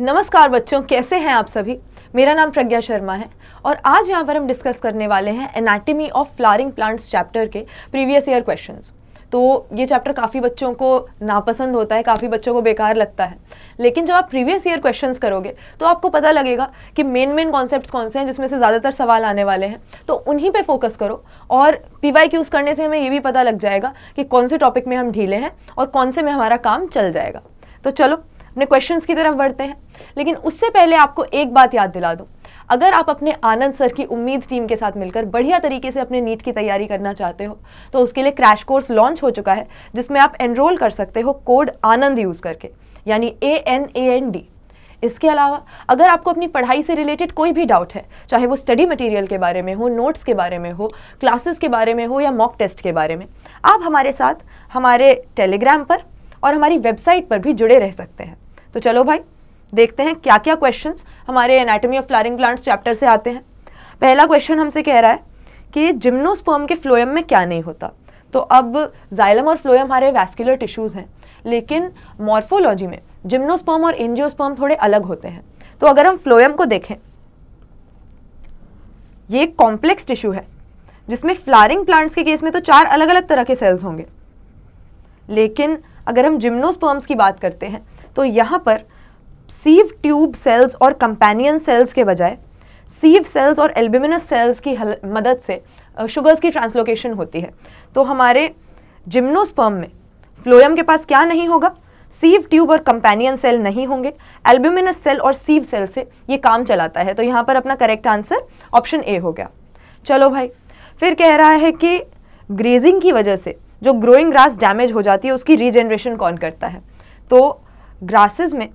नमस्कार बच्चों कैसे हैं आप सभी मेरा नाम प्रज्ञा शर्मा है और आज यहाँ पर हम डिस्कस करने वाले हैं anatomy of flowering plants chapter के प्रीवियस ईयर क्वेश्चंस तो ये चैप्टर काफ़ी बच्चों को नापसंद होता है काफ़ी बच्चों को बेकार लगता है लेकिन जब आप प्रीवियस ईयर क्वेश्चंस करोगे तो आपको पता लगेगा कि मेन मेन कॉन्सेप्ट्स कौन से हैं जिसमें से ज़्यादातर सवाल आने वाले हैं तो उन्हीं पे फोकस करो और पी वाई क्यूज़ करने से हमें ये भी पता लग जाएगा कि कौन से टॉपिक में हम ढीले हैं और कौन से में हमारा काम चल जाएगा तो चलो अपने क्वेश्चंस की तरफ बढ़ते हैं लेकिन उससे पहले आपको एक बात याद दिला दूँ अगर आप अपने आनंद सर की उम्मीद टीम के साथ मिलकर बढ़िया तरीके से अपने नीट की तैयारी करना चाहते हो तो उसके लिए क्रैश कोर्स लॉन्च हो चुका है जिसमें आप एनरोल कर सकते हो कोड आनंद यूज़ करके यानी A N A N D इसके अलावा अगर आपको अपनी पढ़ाई से रिलेटेड कोई भी डाउट है चाहे वो स्टडी मटेरियल के बारे में हो नोट्स के बारे में हो क्लासेस के बारे में हो या मॉक टेस्ट के बारे में आप हमारे साथ हमारे टेलीग्राम पर और हमारी वेबसाइट पर भी जुड़े रह सकते हैं तो चलो भाई देखते हैं क्या क्या क्वेश्चन हमारे anatomy of flowering plants chapter से आते हैं पहला क्वेश्चन हमसे कह रहा है कि जिम्नोस्पर्म के फ्लोएम में क्या नहीं होता तो अब जाइलम और फ्लोएम हमारे वैस्कुलर टिश्यूज़ हैं लेकिन मॉर्फोलॉजी में जिम्नोस्पर्म और एंजियोस्पर्म थोड़े अलग होते हैं तो अगर हम फ्लोएम को देखें ये कॉम्प्लेक्स टिश्यू है जिसमें फ्लारिंग प्लांट्स के केस में तो चार अलग अलग तरह के सेल्स होंगे लेकिन अगर हम जिम्नोस्पर्म्स की बात करते हैं तो यहाँ पर सीव ट्यूब सेल्स और कंपेनियन सेल्स के बजाय सीव सेल्स और एल्बिमिनस सेल्स की हल, मदद से शुगर्स की ट्रांसलोकेशन होती है तो हमारे जिम्नोस्पर्म में फ्लोयम के पास क्या नहीं होगा सीव ट्यूब और कंपेनियन सेल नहीं होंगे एल्ब्यूमिनस सेल और सीव सेल से ये काम चलाता है तो यहाँ पर अपना करेक्ट आंसर ऑप्शन ए हो गया चलो भाई फिर कह रहा है कि ग्रेजिंग की वजह से जो ग्रोइंग ग्रास डैमेज हो जाती है उसकी रीजनरेशन कौन करता है तो ग्रासेस में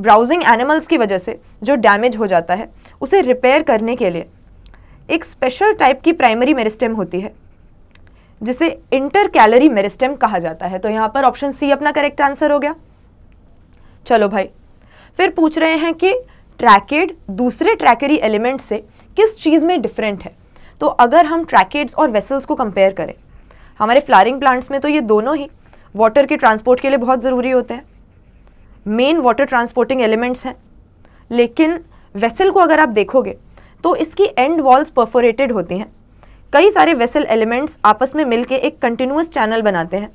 ब्राउजिंग एनिमल्स की वजह से जो डैमेज हो जाता है उसे रिपेयर करने के लिए एक स्पेशल टाइप की प्राइमरी मेरिस्टेम होती है जिसे इंटर कैलरी मेरिस्टेम कहा जाता है तो यहाँ पर ऑप्शन सी अपना करेक्ट आंसर हो गया चलो भाई फिर पूछ रहे हैं कि ट्रैकेड दूसरे ट्रैकरी एलिमेंट से किस चीज़ में डिफरेंट है तो अगर हम ट्रैकेड्स और वेसल्स को कंपेयर करें हमारे फ्लारिंग प्लांट्स में तो ये दोनों ही वाटर के ट्रांसपोर्ट के लिए बहुत ज़रूरी होते हैं मेन वाटर ट्रांसपोर्टिंग एलिमेंट्स हैं लेकिन वेसल को अगर आप देखोगे तो इसकी एंड वॉल्स परफोरेटेड होती हैं कई सारे वेसल एलिमेंट्स आपस में मिलके एक कंटिन्यूस चैनल बनाते हैं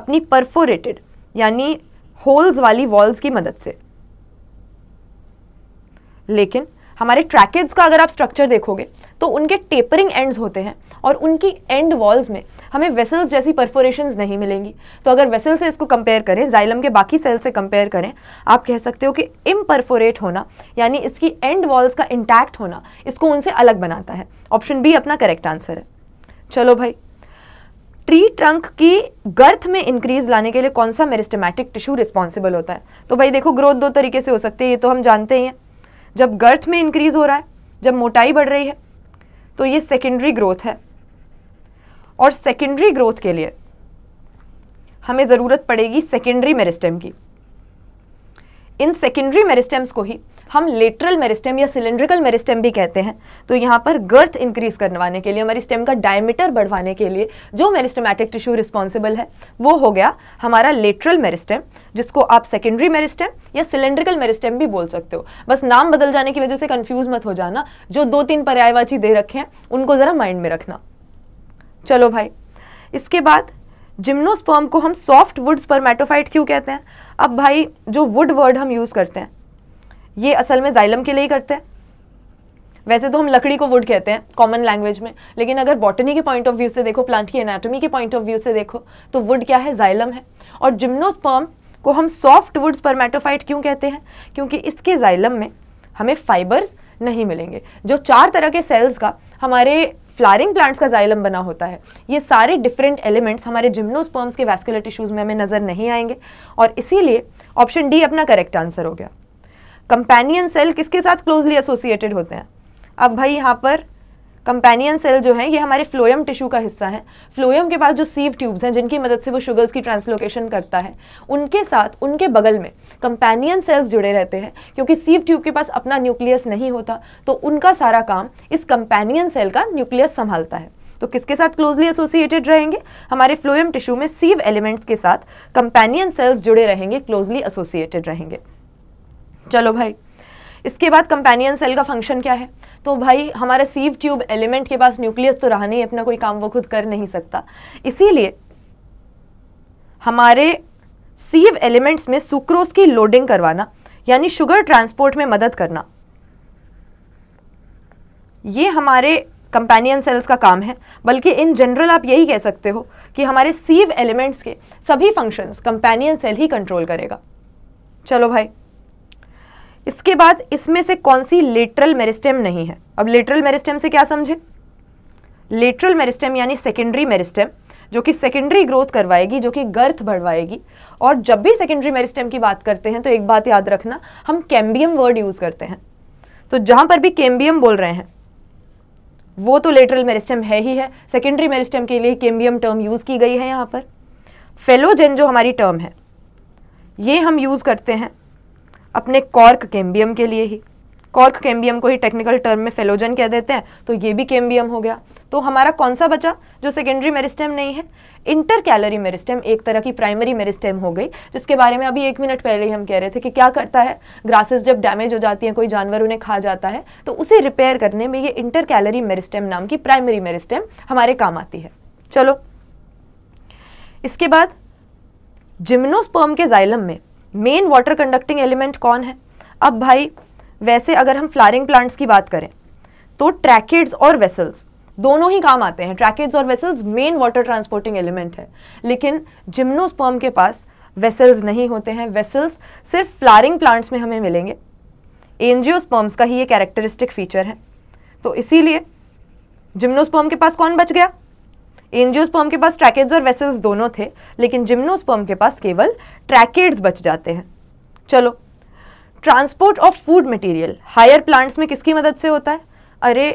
अपनी परफोरेटेड यानी होल्स वाली वॉल्स की मदद से लेकिन हमारे ट्रैकेज का अगर आप स्ट्रक्चर देखोगे तो उनके टेपरिंग एंड्स होते हैं और उनकी एंड वॉल्स में हमें वेसल्स जैसी परफोरेशंस नहीं मिलेंगी तो अगर वेसल से इसको कंपेयर करें जाइलम के बाकी सेल से कंपेयर करें आप कह सकते हो कि इम्परफोरेट होना यानी इसकी एंड वॉल्स का इंटैक्ट होना इसको उनसे अलग बनाता है ऑप्शन बी अपना करेक्ट आंसर है चलो भाई ट्री ट्रंक की गर्थ में इंक्रीज लाने के लिए कौन सा मेरिस्टमैटिक टिश्यू रिस्पॉन्सिबल होता है तो भाई देखो ग्रोथ दो तरीके से हो सकती है ये तो हम जानते ही हैं जब गर्थ में इंक्रीज हो रहा है जब मोटाई बढ़ रही है तो ये सेकेंडरी ग्रोथ है और सेकेंडरी ग्रोथ के लिए हमें ज़रूरत पड़ेगी सेकेंडरी मेरिस्टेम की इन सेकेंडरी मेरिस्टेम्स को ही हम लेटरल मेरिस्टेम या सिलेंड्रिकल मेरिस्टेम भी कहते हैं तो यहाँ पर गर्थ इंक्रीज करवाने के लिए हमारी स्टेम का डायमीटर बढ़वाने के लिए जो मेरिस्टमैटिक टिश्यू रिस्पॉन्सिबल है वो हो गया हमारा लेटरल मेरिस्टेम जिसको आप सेकेंडरी मेरिस्टेम या सिलेंड्रिकल मेरिस्टेम भी बोल सकते हो बस नाम बदल जाने की वजह से कन्फ्यूज मत हो जाना जो दो तीन पर्यायवाची दे रखे हैं उनको ज़रा माइंड में रखना चलो भाई इसके बाद जिम्नोस्पर्म को हम सॉफ्ट वुड स्पर्मेटोफाइट क्यों कहते हैं अब भाई जो वुड वर्ड हम यूज़ करते हैं ये असल में जाइलम के लिए ही करते हैं वैसे तो हम लकड़ी को वुड कहते हैं कॉमन लैंग्वेज में लेकिन अगर बॉटनी के पॉइंट ऑफ व्यू से देखो प्लांट की एनाटॉमी के पॉइंट ऑफ व्यू से देखो तो वुड क्या है जाइलम है और जिम्नोस्पर्म को हम सॉफ्ट वुड स्पर्मेटोफाइट क्यों कहते हैं क्योंकि इसके जाइलम में हमें फाइबर्स नहीं मिलेंगे जो चार तरह के सेल्स का हमारे फ्लारिंग प्लांट्स का जाइलम बना होता है ये सारे डिफरेंट एलिमेंट्स हमारे जिम्नोस्पर्म्स के वैस्कुलर टिश्यूज़ में हमें नज़र नहीं आएंगे और इसीलिए ऑप्शन डी अपना करेक्ट आंसर हो गया कंपेनियन सेल किसके साथ क्लोजली एसोसिएटेड होते हैं अब भाई यहाँ पर कंपेनियन सेल जो है ये हमारे फ्लोयम टिश्यू का हिस्सा है फ्लोयम के पास जो सीव ट्यूब्स हैं जिनकी मदद से वो शुगर्स की ट्रांसलोकेशन करता है उनके साथ उनके बगल में कंपेनियन सेल्स जुड़े रहते हैं क्योंकि सीव ट्यूब के पास अपना न्यूक्लियस नहीं होता तो उनका सारा काम इस कंपेनियन सेल का न्यूक्लियस संभालता है तो किसके साथ क्लोजली एसोसिएटेड रहेंगे हमारे फ्लोएम टिश्यू में सीव एलिमेंट्स के साथ कंपेनियन सेल्स जुड़े रहेंगे क्लोजली एसोसिएटेड रहेंगे चलो भाई इसके बाद कंपेनियन सेल का फंक्शन क्या है तो भाई हमारे सीव ट्यूब एलिमेंट के पास न्यूक्लियस तो रहा नहीं अपना कोई काम वो खुद कर नहीं सकता इसीलिए हमारे सीव एलिमेंट्स में सुक्रोज की लोडिंग करवाना यानी शुगर ट्रांसपोर्ट में मदद करना ये हमारे कंपेनियन सेल्स का काम है बल्कि इन जनरल आप यही कह सकते हो कि हमारे सीव एलिमेंट्स के सभी फंक्शंस कंपेनियन सेल ही कंट्रोल करेगा चलो भाई इसके बाद इसमें से कौन सी लेटरल मेरिस्टेम नहीं है अब लेटरल मेरिस्टेम से क्या समझे लेटरल मेरिस्टेम यानी सेकेंडरी मेरिस्टेम जो कि सेकेंडरी ग्रोथ करवाएगी जो कि गर्थ बढ़वाएगी और जब भी सेकेंडरी मेरिस्टेम की बात करते हैं तो एक बात याद रखना हम कैम्बियम वर्ड यूज़ करते हैं तो जहाँ पर भी कैम्बियम बोल रहे हैं वो तो लेटरल मेरिस्टेम है ही है सेकेंडरी मेरिस्टेम के लिए कैम्बियम टर्म यूज़ की गई है यहाँ पर फेलोजेन जो हमारी टर्म है ये हम यूज़ करते हैं अपने कॉर्क कैम्बियम के लिए ही कॉर्क कैम्बियम को ही टेक्निकल टर्म में फेलोजन कह देते हैं तो ये भी कैम्बियम हो गया तो हमारा कौन सा बचा जो सेकेंडरी मेरिस्टेम नहीं है इंटर कैलरी मेरिस्टेम एक तरह की प्राइमरी मेरिस्टेम हो गई जिसके बारे में अभी एक मिनट पहले ही हम कह रहे थे कि क्या करता है ग्रासेस जब डैमेज हो जाती हैं कोई जानवर उन्हें खा जाता है तो उसे रिपेयर करने में ये इंटर कैलरी मेरिस्टेम नाम की प्राइमरी मेरिस्टेम हमारे काम आती है चलो इसके बाद जिम्नोस्पर्म के जाइलम में मेन वाटर कंडक्टिंग एलिमेंट कौन है अब भाई वैसे अगर हम फ्लारिंग प्लांट्स की बात करें तो ट्रैकेड्स और वेसल्स दोनों ही काम आते हैं ट्रैकेड्स और vessels main water transporting element है लेकिन जिम्नोस्पर्म के पास वेसल्स नहीं होते हैं वेसल्स सिर्फ फ्लारिंग प्लांट्स में हमें मिलेंगे एनजियोस्पर्म्स का ही ये कैरेक्टरिस्टिक फीचर है तो इसीलिए जिम्नोस्पर्म के पास कौन बच गया एंजियोस्पर्म के पास ट्रैकेड्स और वेसल्स दोनों थे लेकिन जिम्नोस्पर्म के पास केवल ट्रैकेड्स बच जाते हैं चलो transport of food material higher plants में किसकी मदद से होता है अरे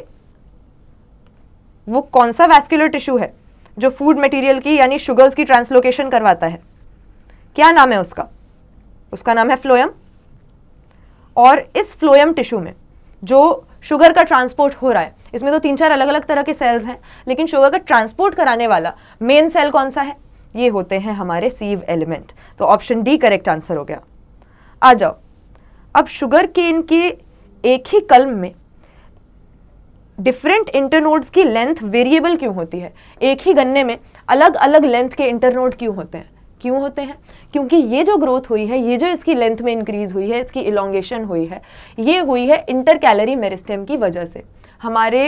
वो कौन सा वैस्कुलर टिश्यू है जो फूड मटेरियल की यानी शुगर्स की ट्रांसलोकेशन करवाता है क्या नाम है उसका उसका नाम है फ्लोयम और इस फ्लोयम टिश्यू में जो शुगर का ट्रांसपोर्ट हो रहा है इसमें तो तीन चार अलग अलग तरह के सेल्स हैं लेकिन शुगर का ट्रांसपोर्ट कराने वाला मेन सेल कौन सा है ये होते हैं हमारे सीव एलिमेंट तो ऑप्शन डी करेक्ट आंसर हो गया आ जाओ अब शुगर केन के एक ही कलम में डिफरेंट इंटरनोड्स की लेंथ वेरिएबल क्यों होती है एक ही गन्ने में अलग अलग लेंथ के इंटरनोड क्यों होते हैं क्यों होते हैं क्योंकि ये जो ग्रोथ हुई है ये जो इसकी लेंथ में इंक्रीज़ हुई है इसकी इलोंगेशन हुई है ये हुई है इंटर कैलरी मेरिस्टेम की वजह से हमारे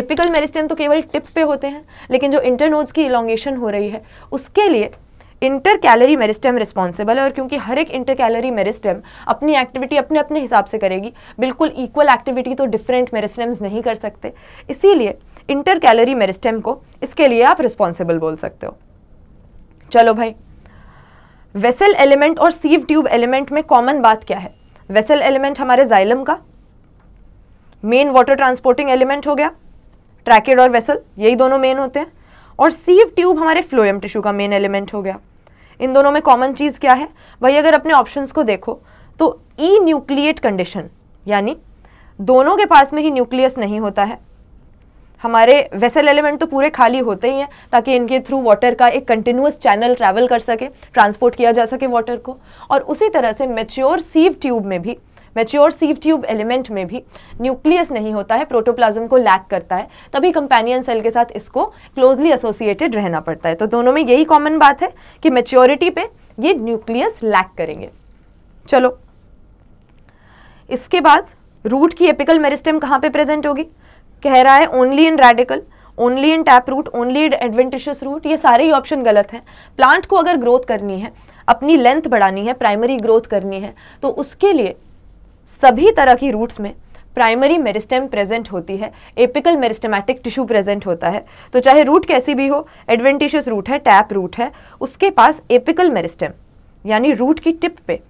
एपिकल मेरिस्टेम तो केवल टिप पे होते हैं लेकिन जो इंटरनोड्स की इलोंगेशन हो रही है उसके लिए इंटर कैलरी मेरिस्टेम रिस्पॉन्सिबल है और क्योंकि हर एक इंटर कैलरी मेरिस्टेम अपनी एक्टिविटी अपने अपने हिसाब से करेगी बिल्कुल इक्वल एक्टिविटी तो डिफरेंट मेरिस्टेम्स नहीं कर सकते इसीलिए इंटर कैलरी मेरिस्टेम को इसके लिए आप रिस्पॉन्सिबल बोल सकते हो चलो भाई वेसल एलिमेंट और सीव ट्यूब एलिमेंट में कॉमन बात क्या है वेसल एलिमेंट हमारे जाइलम का मेन वाटर ट्रांसपोर्टिंग एलिमेंट हो गया ट्रैकेड और वेसल यही दोनों मेन होते हैं और सीव ट्यूब हमारे फ्लोएम टिश्यू का मेन एलिमेंट हो गया इन दोनों में कॉमन चीज़ क्या है भाई अगर अपने ऑप्शंस को देखो तो ई न्यूक्लिएट कंडीशन यानी दोनों के पास में ही न्यूक्लियस नहीं होता है हमारे वेसल एलिमेंट तो पूरे खाली होते ही हैं ताकि इनके थ्रू वाटर का एक कंटिन्यूस चैनल ट्रैवल कर सके ट्रांसपोर्ट किया जा सके वाटर को और उसी तरह से मेच्योर सीव ट्यूब में भी मेच्योर सीव ट्यूब एलिमेंट में भी न्यूक्लियस नहीं होता है प्रोटोप्लाज्म को लैक करता है तभी कंपेनियन सेल के साथ इसको क्लोजली एसोसिएटेड रहना पड़ता है तो दोनों में यही कॉमन बात है कि मेच्योरिटी पे ये न्यूक्लियस लैक करेंगे चलो इसके बाद रूट की एपिकल मेरिस्टम कहाँ पे प्रेजेंट होगी कह रहा है only in radical only in tap root only in adventitious root ये सारे ही ऑप्शन गलत हैं प्लांट को अगर ग्रोथ करनी है अपनी लेंथ बढ़ानी है प्राइमरी ग्रोथ करनी है तो उसके लिए सभी तरह की रूट्स में प्राइमरी मेरिस्टेम प्रेजेंट होती है एपिकल मेरिस्टेमेटिक टिश्यू प्रेजेंट होता है तो चाहे रूट कैसी भी हो एडवेंटिशियस रूट है टैप रूट है उसके पास एपिकल मेरिस्टेम यानी रूट की टिप पे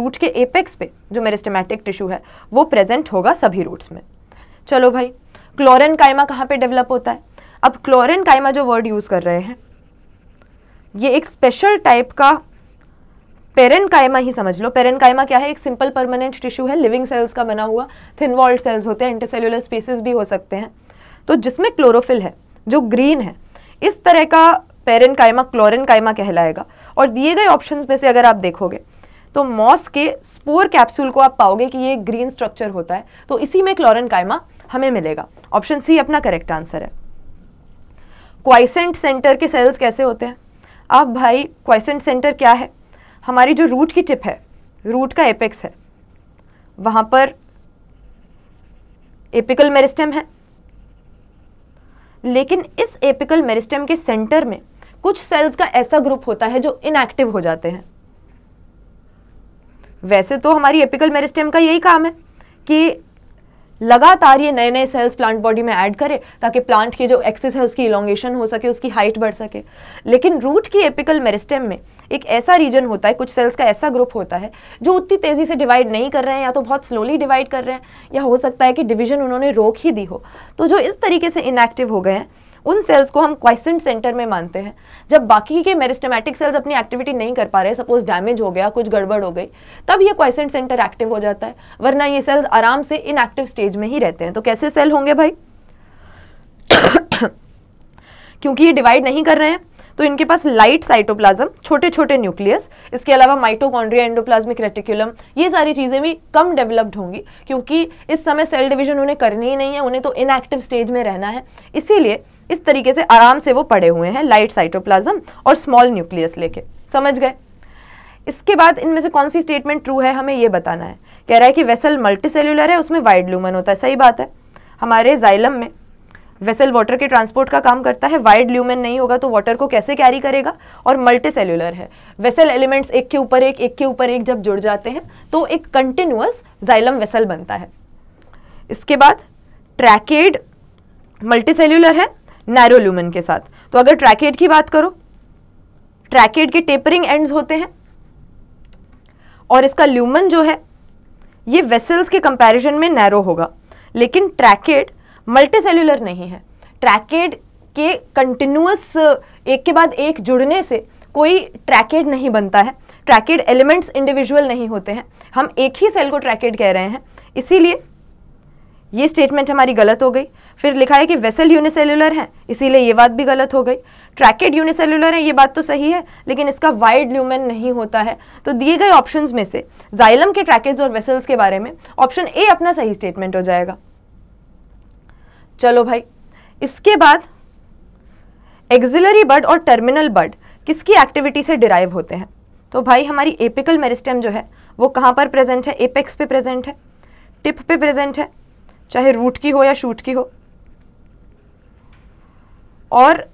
रूट के एपेक्स पे जो मेरिस्टेमेटिक टिश्यू है वो प्रेजेंट होगा सभी रूट्स में चलो भाई क्लोरन कायमा कहाँ पे डेवलप होता है अब क्लोरन कायमा जो वर्ड यूज़ कर रहे हैं ये एक स्पेशल टाइप का पेरन कायमा ही समझ लो पेरेंट कायमा क्या है एक सिंपल परमानेंट टिश्यू है लिविंग सेल्स का बना हुआ थिन वॉल्ड सेल्स होते हैं इंटरसेल्युलर स्पेसिस भी हो सकते हैं तो जिसमें क्लोरोफिल है जो ग्रीन है इस तरह का पेरन कायमा क्लोरन कायमा कहलाएगा और दिए गए ऑप्शन में से अगर आप देखोगे तो मॉस के स्पोर कैप्सूल को आप पाओगे कि ये ग्रीन स्ट्रक्चर होता है तो इसी में क्लोरन कायमा हमें मिलेगा ऑप्शन सी अपना करेक्ट आंसर है क्वाइसेंट सेंटर के सेल्स कैसे होते हैं अब भाई क्वाइसेंट सेंटर क्या है हमारी जो रूट की टिप है रूट का एपेक्स है वहाँ पर एपिकल मेरिस्टम है लेकिन इस एपिकल मेरिस्टम के सेंटर में कुछ सेल्स का ऐसा ग्रुप होता है जो इनएक्टिव हो जाते हैं वैसे तो हमारी एपिकल मेरिस्टम का यही काम है कि लगातार ये नए नए सेल्स प्लांट बॉडी में ऐड करे ताकि प्लांट की जो एक्सेस है उसकी इलोंगेशन हो सके उसकी हाइट बढ़ सके लेकिन रूट की एपिकल मेरिस्टेम में एक ऐसा रीजन होता है कुछ सेल्स का ऐसा ग्रुप होता है जो उतनी तेज़ी से डिवाइड नहीं कर रहे हैं या तो बहुत स्लोली डिवाइड कर रहे हैं या हो सकता है कि डिविजन उन्होंने रोक ही दी हो तो जो इस तरीके से इनएक्टिव हो गए हैं उन सेल्स को हम क्वाइसेंट सेंटर में मानते हैं जब बाकी के मेरिस्टमेटिक सेल्स अपनी एक्टिविटी नहीं कर पा रहे सपोज डैमेज हो गया कुछ गड़बड़ हो गई तब ये क्वाइसेंट सेंटर एक्टिव हो जाता है वरना ये सेल्स आराम से इनएक्टिव स्टेज में ही रहते हैं तो कैसे सेल होंगे भाई क्योंकि ये डिवाइड नहीं कर रहे हैं तो इनके पास लाइट साइटोप्लाज्म छोटे छोटे न्यूक्लियस इसके अलावा माइटोकॉन्ड्रिया एंडोप्लाज्मिक रेटिकुलम ये सारी चीज़ें भी कम डेवलप्ड होंगी क्योंकि इस समय सेल डिवीजन उन्हें करनी ही नहीं है उन्हें तो इनएक्टिव स्टेज में रहना है इसीलिए इस तरीके से आराम से वो पड़े हुए हैं लाइट साइटोप्लाज्म और स्मॉल न्यूक्लियस लेके समझ गए इसके बाद इनमें से कौन सी स्टेटमेंट ट्रू है हमें ये बताना है कह रहा है कि वेसल मल्टी सेल्यूलर है उसमें वाइड ल्यूमन होता है सही बात है हमारे जाइलम में वेसल वाटर के ट्रांसपोर्ट का काम करता है वाइड ल्यूमन नहीं होगा तो वाटर को कैसे कैरी करेगा और मल्टी सेल्यूलर है वेसल एलिमेंट्स एक के ऊपर एक एक के ऊपर एक जब जुड़ जाते हैं तो एक कंटिन्यूस जाइलम वेसल बनता है इसके बाद ट्रैकेड मल्टी सेल्यूलर है नैरो ल्यूमन के साथ तो अगर ट्रैकेट की बात करो ट्रैकेट के टेपरिंग एंड्स होते हैं और इसका ल्यूमन जो है ये वेसल्स के कंपैरिजन में नैरो होगा लेकिन ट्रैकेट सेल्युलर नहीं है ट्रैकेट के कंटिन्यूस एक के बाद एक जुड़ने से कोई ट्रैकेड नहीं बनता है ट्रैकेड एलिमेंट्स इंडिविजुअल नहीं होते हैं हम एक ही सेल को ट्रैकेड कह रहे हैं इसीलिए ये स्टेटमेंट हमारी गलत हो गई फिर लिखा है कि वेसल यूनिसेलुलर है इसीलिए ये बात भी गलत हो गई ट्रैकेड यूनिसेलुलर है ये बात तो सही है लेकिन इसका वाइड ल्यूमेन नहीं होता है तो दिए गए ऑप्शंस में से जाइलम के ट्रैकेज और वेसल्स के बारे में ऑप्शन ए अपना सही स्टेटमेंट हो जाएगा चलो भाई इसके बाद एक्जिलरी बर्ड और टर्मिनल बर्ड किसकी एक्टिविटी से डिराइव होते हैं तो भाई हमारी एपिकल मेरिस्टम जो है वो कहाँ पर प्रेजेंट है एपेक्स पे प्रेजेंट है टिप पे प्रेजेंट है चाहे रूट की हो या शूट की हो और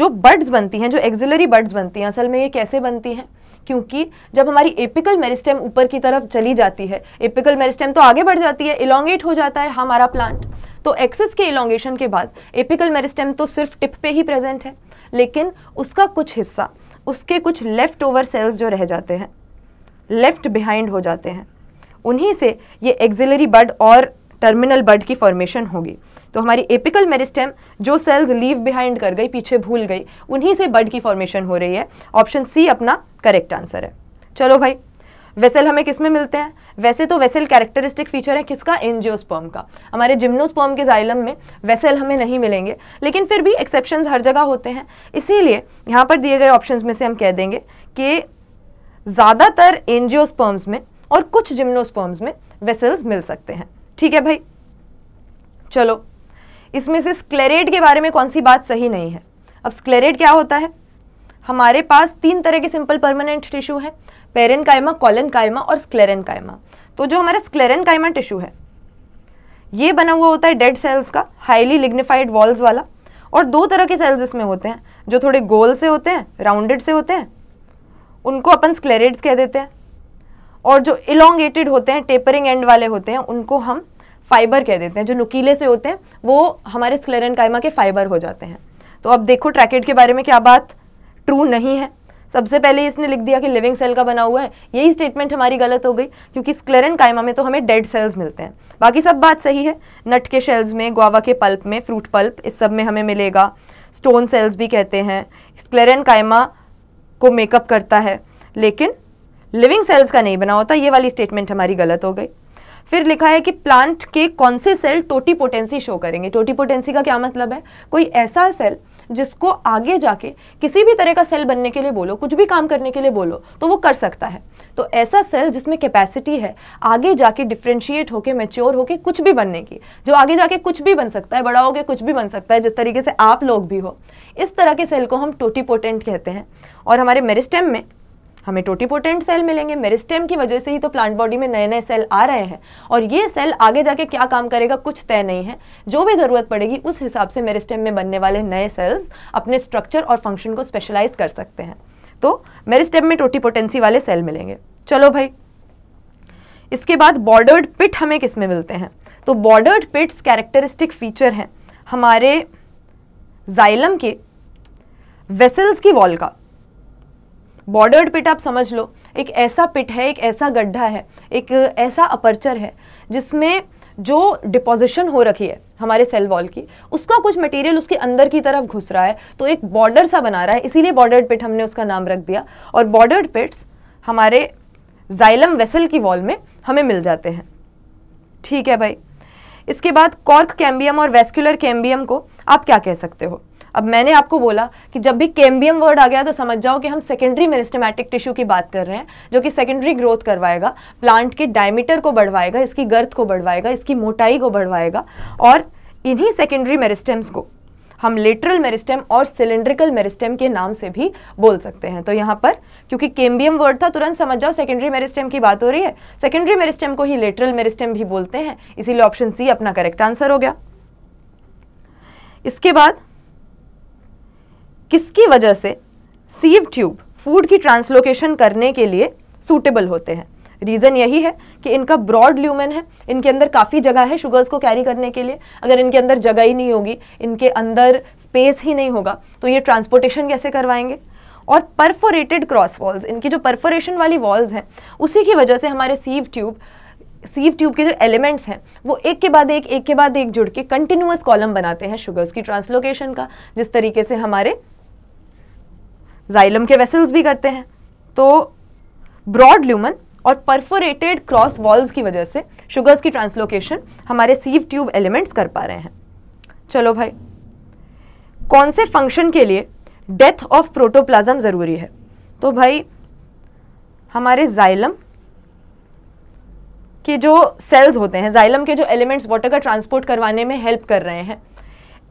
जो बर्ड्स बनती हैं जो एक्जिलरी बर्ड्स बनती हैं असल में ये कैसे बनती हैं क्योंकि जब हमारी एपिकल मेरिस्टेम ऊपर की तरफ चली जाती है एपिकल मेरिस्टेम तो आगे बढ़ जाती है इलोंगेट हो जाता है हमारा प्लांट तो एक्सेस के इलोंगेशन के बाद एपिकल मेरिस्टेम तो सिर्फ टिप पे ही प्रेजेंट है लेकिन उसका कुछ हिस्सा उसके कुछ लेफ़्ट ओवर सेल्स जो रह जाते हैं लेफ़्ट बिहाइंड हो जाते हैं उन्हीं से ये एक्जिलरी बर्ड और टर्मिनल बर्ड की फॉर्मेशन होगी तो हमारी एपिकल मेरिस्टेम जो सेल्स लीव बिहाइंड कर गई पीछे भूल गई उन्हीं से बर्ड की फॉर्मेशन हो रही है ऑप्शन सी अपना करेक्ट आंसर है चलो भाई वेसल हमें किस में मिलते हैं वैसे तो वेसल कैरेक्टरिस्टिक फीचर है किसका एनजियोस्पर्म का हमारे जिम्नोस्पर्म के जाइलम में वेसल हमें नहीं मिलेंगे लेकिन फिर भी एक्सेप्शंस हर जगह होते हैं इसीलिए यहाँ पर दिए गए ऑप्शंस में से हम कह देंगे कि ज़्यादातर एनजियोस्पर्म्स में और कुछ जिम्नोस्पर्म्स में वेसल्स मिल सकते हैं ठीक है भाई चलो इसमें से स्क्लेरेट के बारे में कौन सी बात सही नहीं है अब स्क्लेरेट क्या होता है हमारे पास तीन तरह के सिंपल परमानेंट टिश्यू हैं पेरन कायमा कॉलन कायमा और स्क्लेरन कायमा तो जो हमारा स्क्लेरन कायमा टिश्यू है ये बना हुआ होता है डेड सेल्स का हाईली लिग्निफाइड वॉल्स वाला और दो तरह के सेल्स इसमें होते हैं जो थोड़े गोल से होते हैं राउंडेड से होते हैं उनको अपन स्क्लेरेट्स कह देते हैं और जो इलोंगेटेड होते हैं टेपरिंग एंड वाले होते हैं उनको हम फाइबर कह देते हैं जो नुकीले से होते हैं वो हमारे स्क्लेरन कायमा के फाइबर हो जाते हैं तो अब देखो ट्रैकेट के बारे में क्या बात ट्रू नहीं है सबसे पहले इसने लिख दिया कि लिविंग सेल का बना हुआ है यही स्टेटमेंट हमारी गलत हो गई क्योंकि स्क्लेरन कायमा में तो हमें डेड सेल्स मिलते हैं बाकी सब बात सही है नट के शेल्स में गुआवा के पल्प में फ्रूट पल्प इस सब में हमें मिलेगा स्टोन सेल्स भी कहते हैं स्क्लेरन कायमा को मेकअप करता है लेकिन लिविंग सेल्स का नहीं बना होता ये वाली स्टेटमेंट हमारी गलत हो गई फिर लिखा है कि प्लांट के कौन से सेल पोटेंसी शो करेंगे टोटी पोटेंसी का क्या मतलब है कोई ऐसा सेल जिसको आगे जाके किसी भी तरह का सेल बनने के लिए बोलो कुछ भी काम करने के लिए बोलो तो वो कर सकता है तो ऐसा सेल जिसमें कैपेसिटी है आगे जाके डिफ्रेंशिएट होके मेच्योर होके कुछ भी बनने की जो आगे जाके कुछ भी बन सकता है बड़ा होके कुछ भी बन सकता है जिस तरीके से आप लोग भी हो इस तरह के सेल को हम टोटी पोटेंट कहते हैं और हमारे मेरिस्टेम में हमें टोटीपोटेंट सेल मिलेंगे मेरिस्टेम की वजह से ही तो प्लांट बॉडी में नए नए सेल आ रहे हैं और ये सेल आगे जाके क्या काम करेगा कुछ तय नहीं है जो भी ज़रूरत पड़ेगी उस हिसाब से मेरिस्टेम में बनने वाले नए सेल्स अपने स्ट्रक्चर और फंक्शन को स्पेशलाइज कर सकते हैं तो मेरिस्टेम में टोटीपोटेंसी वाले सेल मिलेंगे चलो भाई इसके बाद बॉर्डर्ड पिट हमें किस में मिलते हैं तो बॉर्डर्ड पिट्स कैरेक्टरिस्टिक फीचर हैं हमारे जाइलम के वेसल्स की वॉल का बॉर्डर्ड पिट आप समझ लो एक ऐसा पिट है एक ऐसा गड्ढा है एक ऐसा अपर्चर है जिसमें जो डिपोजिशन हो रखी है हमारे सेल वॉल की उसका कुछ मटेरियल उसके अंदर की तरफ घुस रहा है तो एक बॉर्डर सा बना रहा है इसीलिए बॉर्डर्ड पिट हमने उसका नाम रख दिया और बॉर्डर्ड पिट्स हमारे जाइलम वेसल की वॉल में हमें मिल जाते हैं ठीक है भाई इसके बाद कॉर्क कैम्बियम और वेस्कुलर कैम्बियम को आप क्या कह सकते हो अब मैंने आपको बोला कि जब भी केम्बियम वर्ड आ गया तो समझ जाओ कि हम सेकेंडरी मेरिस्टमैटिक टिश्यू की बात कर रहे हैं जो कि सेकेंडरी ग्रोथ करवाएगा प्लांट के डायमीटर को बढ़वाएगा इसकी गर्थ को बढ़वाएगा इसकी मोटाई को बढ़वाएगा और इन्हीं सेकेंडरी मेरिस्टेम्स को हम लेटरल मेरिस्टेम और सिलेंड्रिकल मेरिस्टेम के नाम से भी बोल सकते हैं तो यहाँ पर क्योंकि केम्बियम वर्ड था तुरंत समझ जाओ सेकेंडरी मेरिस्टेम की बात हो रही है सेकेंडरी मेरिस्टेम को ही लेटरल मेरिस्टेम भी बोलते हैं इसीलिए ऑप्शन सी अपना करेक्ट आंसर हो गया इसके बाद किसकी वजह से सीव ट्यूब फूड की ट्रांसलोकेशन करने के लिए सूटेबल होते हैं रीज़न यही है कि इनका ब्रॉड ल्यूमेन है इनके अंदर काफ़ी जगह है शुगर्स को कैरी करने के लिए अगर इनके अंदर जगह ही नहीं होगी इनके अंदर स्पेस ही नहीं होगा तो ये ट्रांसपोर्टेशन कैसे करवाएंगे और परफोरेटेड क्रॉस वॉल्स इनकी जो परफोरेशन वाली वॉल्स हैं उसी की वजह से हमारे सीव ट्यूब सीव ट्यूब के जो एलिमेंट्स हैं वो एक के बाद एक एक के बाद एक जुड़ के कंटिन्यूस कॉलम बनाते हैं शुगर्स की ट्रांसलोकेशन का जिस तरीके से हमारे जाइलम के वेसल्स भी करते हैं तो ब्रॉड ल्यूमन और परफोरेटेड क्रॉस वॉल्स की वजह से शुगर्स की ट्रांसलोकेशन हमारे सीव ट्यूब एलिमेंट्स कर पा रहे हैं चलो भाई कौन से फंक्शन के लिए डेथ ऑफ प्रोटोप्लाज्म ज़रूरी है तो भाई हमारे जाइलम के जो सेल्स होते हैं जाइलम के जो एलिमेंट्स वाटर का ट्रांसपोर्ट करवाने में हेल्प कर रहे हैं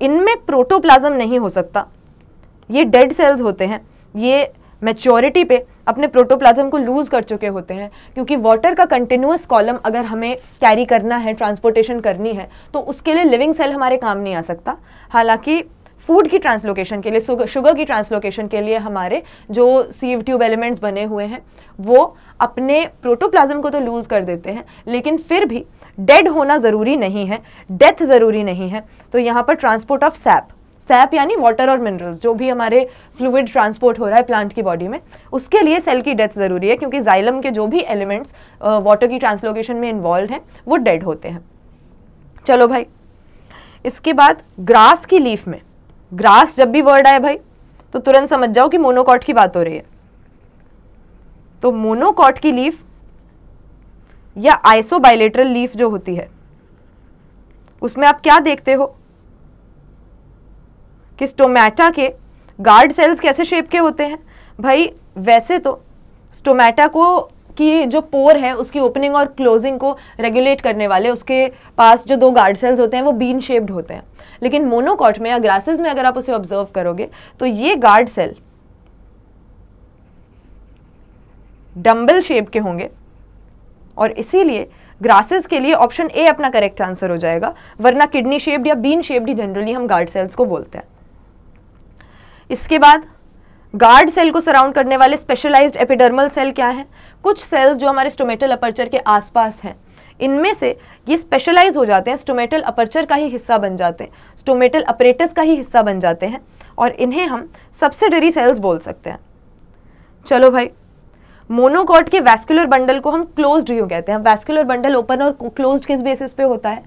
इनमें प्रोटोप्लाज्म नहीं हो सकता ये डेड सेल्स होते हैं ये मेच्योरिटी पे अपने प्रोटोप्लाज्म को लूज़ कर चुके होते हैं क्योंकि वाटर का कंटिन्यूस कॉलम अगर हमें कैरी करना है ट्रांसपोर्टेशन करनी है तो उसके लिए लिविंग सेल हमारे काम नहीं आ सकता हालांकि फूड की ट्रांसलोकेशन के लिए शुगर की ट्रांसलोकेशन के लिए हमारे जो सीव ट्यूब एलिमेंट्स बने हुए हैं वो अपने प्रोटोप्लाज्म को तो लूज़ कर देते हैं लेकिन फिर भी डेड होना ज़रूरी नहीं है डेथ ज़रूरी नहीं है तो यहाँ पर ट्रांसपोर्ट ऑफ सैप सैप यानी वाटर और मिनरल्स जो भी हमारे फ्लूड ट्रांसपोर्ट हो रहा है प्लांट की बॉडी में उसके लिए सेल की डेथ ज़रूरी है क्योंकि जाइलम के जो भी एलिमेंट्स वाटर की ट्रांसलोकेशन में इन्वॉल्व हैं वो डेड होते हैं चलो भाई इसके बाद ग्रास की लीफ में ग्रास जब भी वर्ड आए भाई तो तुरंत समझ जाओ कि मोनोकॉट की बात हो रही है तो मोनोकॉट की लीफ या आइसोबाइलेटरल लीफ जो होती है उसमें आप क्या देखते हो कि स्टोमेटा के गार्ड सेल्स कैसे शेप के होते हैं भाई वैसे तो स्टोमेटा को की जो पोर है उसकी ओपनिंग और क्लोजिंग को रेगुलेट करने वाले उसके पास जो दो गार्ड सेल्स होते हैं वो बीन शेप्ड होते हैं लेकिन मोनोकॉट में या ग्रासेस में अगर आप उसे ऑब्जर्व करोगे तो ये गार्ड सेल डम्बल शेप के होंगे और इसीलिए ग्रासेस के लिए ऑप्शन ए अपना करेक्ट आंसर हो जाएगा वरना किडनी शेप्ड या बीन शेप्ड ही जनरली हम गार्ड सेल्स को बोलते हैं इसके बाद गार्ड सेल को सराउंड करने वाले स्पेशलाइज्ड एपिडर्मल सेल क्या हैं कुछ सेल्स जो हमारे स्टोमेटल अपर्चर के आसपास हैं इनमें से ये स्पेशलाइज हो जाते हैं स्टोमेटल अपर्चर का ही हिस्सा बन जाते हैं स्टोमेटल अपरेटस का ही हिस्सा बन जाते हैं और इन्हें हम सब्सिडरी सेल्स बोल सकते हैं चलो भाई मोनोकॉट के वैस्कुलर बंडल को हम क्लोज्ड यू कहते हैं वैस्कुलर बंडल ओपन और क्लोज्ड किस बेसिस पे होता है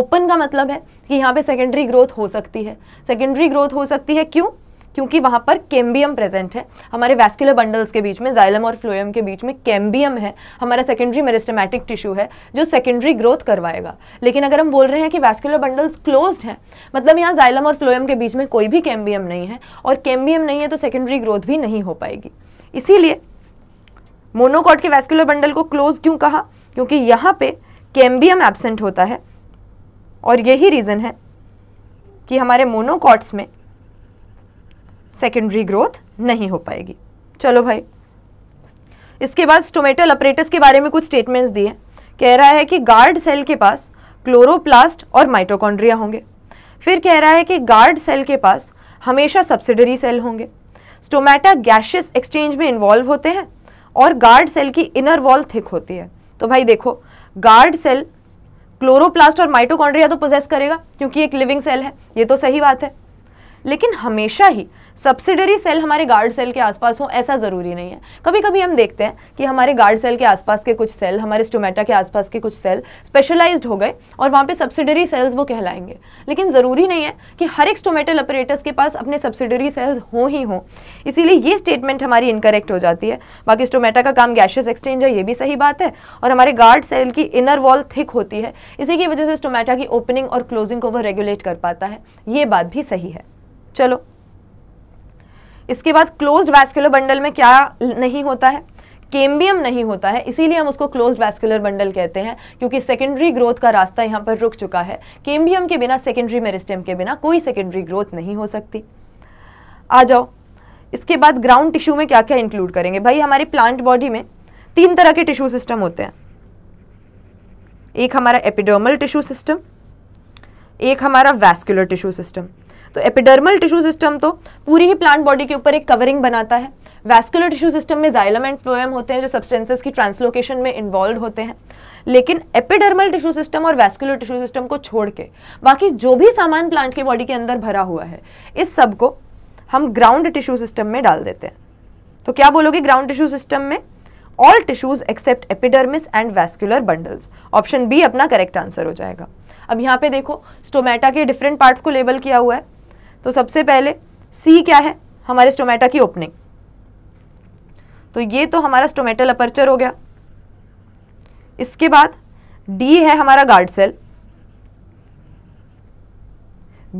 ओपन का मतलब है कि यहाँ पे सेकेंडरी ग्रोथ हो सकती है सेकेंडरी ग्रोथ हो सकती है क्यों क्योंकि वहाँ पर कैम्बियम प्रेजेंट है हमारे वैस्कुलर बंडल्स के बीच में जाइलम और फ्लोएम के बीच में कैम्बियम है हमारा सेकेंडरी मेरिस्टमैटिक टिश्यू है जो सेकेंडरी ग्रोथ करवाएगा लेकिन अगर हम बोल रहे हैं कि वैस्कुलर बंडल्स क्लोज हैं मतलब यहाँ जाइलम और फ्लोएम के बीच में कोई भी कैम्बियम नहीं है और कैम्बियम नहीं है तो सेकेंडरी ग्रोथ भी नहीं हो पाएगी इसीलिए मोनोकॉट के वैस्कुलर बंडल को क्लोज क्यों कहा क्योंकि यहाँ पे कैम्बियम एबसेंट होता है और यही रीज़न है कि हमारे मोनोकॉट्स में सेकेंडरी ग्रोथ नहीं हो पाएगी चलो भाई इसके बाद स्टोमेटल अपरेटस के बारे में कुछ स्टेटमेंट्स दिए कह रहा है कि गार्ड सेल के पास क्लोरोप्लास्ट और माइटोकॉन्ड्रिया होंगे फिर कह रहा है कि गार्ड सेल के पास हमेशा सब्सिडरी सेल होंगे स्टोमेटा गैशियस एक्सचेंज में इन्वॉल्व होते हैं और गार्ड सेल की इनर वॉल थिक होती है तो भाई देखो गार्ड सेल क्लोरोप्लास्ट और माइटोकॉन्ड्रिया तो पोजेस करेगा क्योंकि एक लिविंग सेल है ये तो सही बात है लेकिन हमेशा ही सब्सिडरी सेल हमारे गार्ड सेल के आसपास हो ऐसा ज़रूरी नहीं है कभी कभी हम देखते हैं कि हमारे गार्ड सेल के आसपास के कुछ सेल हमारे स्टोमेटा के आसपास के कुछ सेल स्पेशलाइज्ड हो गए और वहाँ पे सब्सिडरी सेल्स वो कहलाएंगे लेकिन ज़रूरी नहीं है कि हर एक स्टोमेटल ऑपरेटर्स के पास अपने सब्सिडरी सेल्स हो ही हों इसीलिए ये स्टेटमेंट हमारी इनकरेक्ट हो जाती है बाकी स्टोमेटा का काम गैशियस एक्सचेंज है ये भी सही बात है और हमारे गार्ड सेल की इनर वॉल थिक होती है इसी की वजह से स्टोमेटा की ओपनिंग और क्लोजिंग को वह रेगुलेट कर पाता है ये बात भी सही है चलो इसके बाद क्लोज्ड वैस्कुलर बंडल में क्या नहीं होता है केम्बियम नहीं होता है इसीलिए हम उसको क्लोज्ड वैस्कुलर बंडल कहते हैं क्योंकि सेकेंडरी ग्रोथ का रास्ता यहाँ पर रुक चुका है केम्बियम के बिना सेकेंडरी मेरिस्टेम के बिना कोई सेकेंडरी ग्रोथ नहीं हो सकती आ जाओ इसके बाद ग्राउंड टिश्यू में क्या क्या इंक्लूड करेंगे भाई हमारे प्लांट बॉडी में तीन तरह के टिश्यू सिस्टम होते हैं एक हमारा एपिडर्मल टिश्यू सिस्टम एक हमारा वैस्कुलर टिश्यू सिस्टम तो एपिडर्मल टिश्यू सिस्टम तो पूरी ही प्लांट बॉडी के ऊपर एक कवरिंग बनाता है वैस्कुलर टिश्यू सिस्टम में जाइलम एंड फ्लोएम होते हैं जो सब्सटेंसेस की ट्रांसलोकेशन में इन्वॉल्व होते हैं लेकिन एपिडर्मल टिश्यू सिस्टम और वैस्कुलर टिश्यू सिस्टम को छोड़ के बाकी जो भी सामान प्लांट के बॉडी के अंदर भरा हुआ है इस सब को हम ग्राउंड टिश्यू सिस्टम में डाल देते हैं तो क्या बोलोगे ग्राउंड टिश्यू सिस्टम में all tissues except epidermis and vascular bundles option B अपना करेक्ट आंसर हो जाएगा अब यहाँ पे देखो स्टोमेटा के डिफरेंट पार्ट्स को लेबल किया हुआ है तो सबसे पहले सी क्या है हमारे स्टोमेटा की ओपनिंग तो ये तो हमारा स्टोमेटल अपर्चर हो गया इसके बाद डी है हमारा गार्ड सेल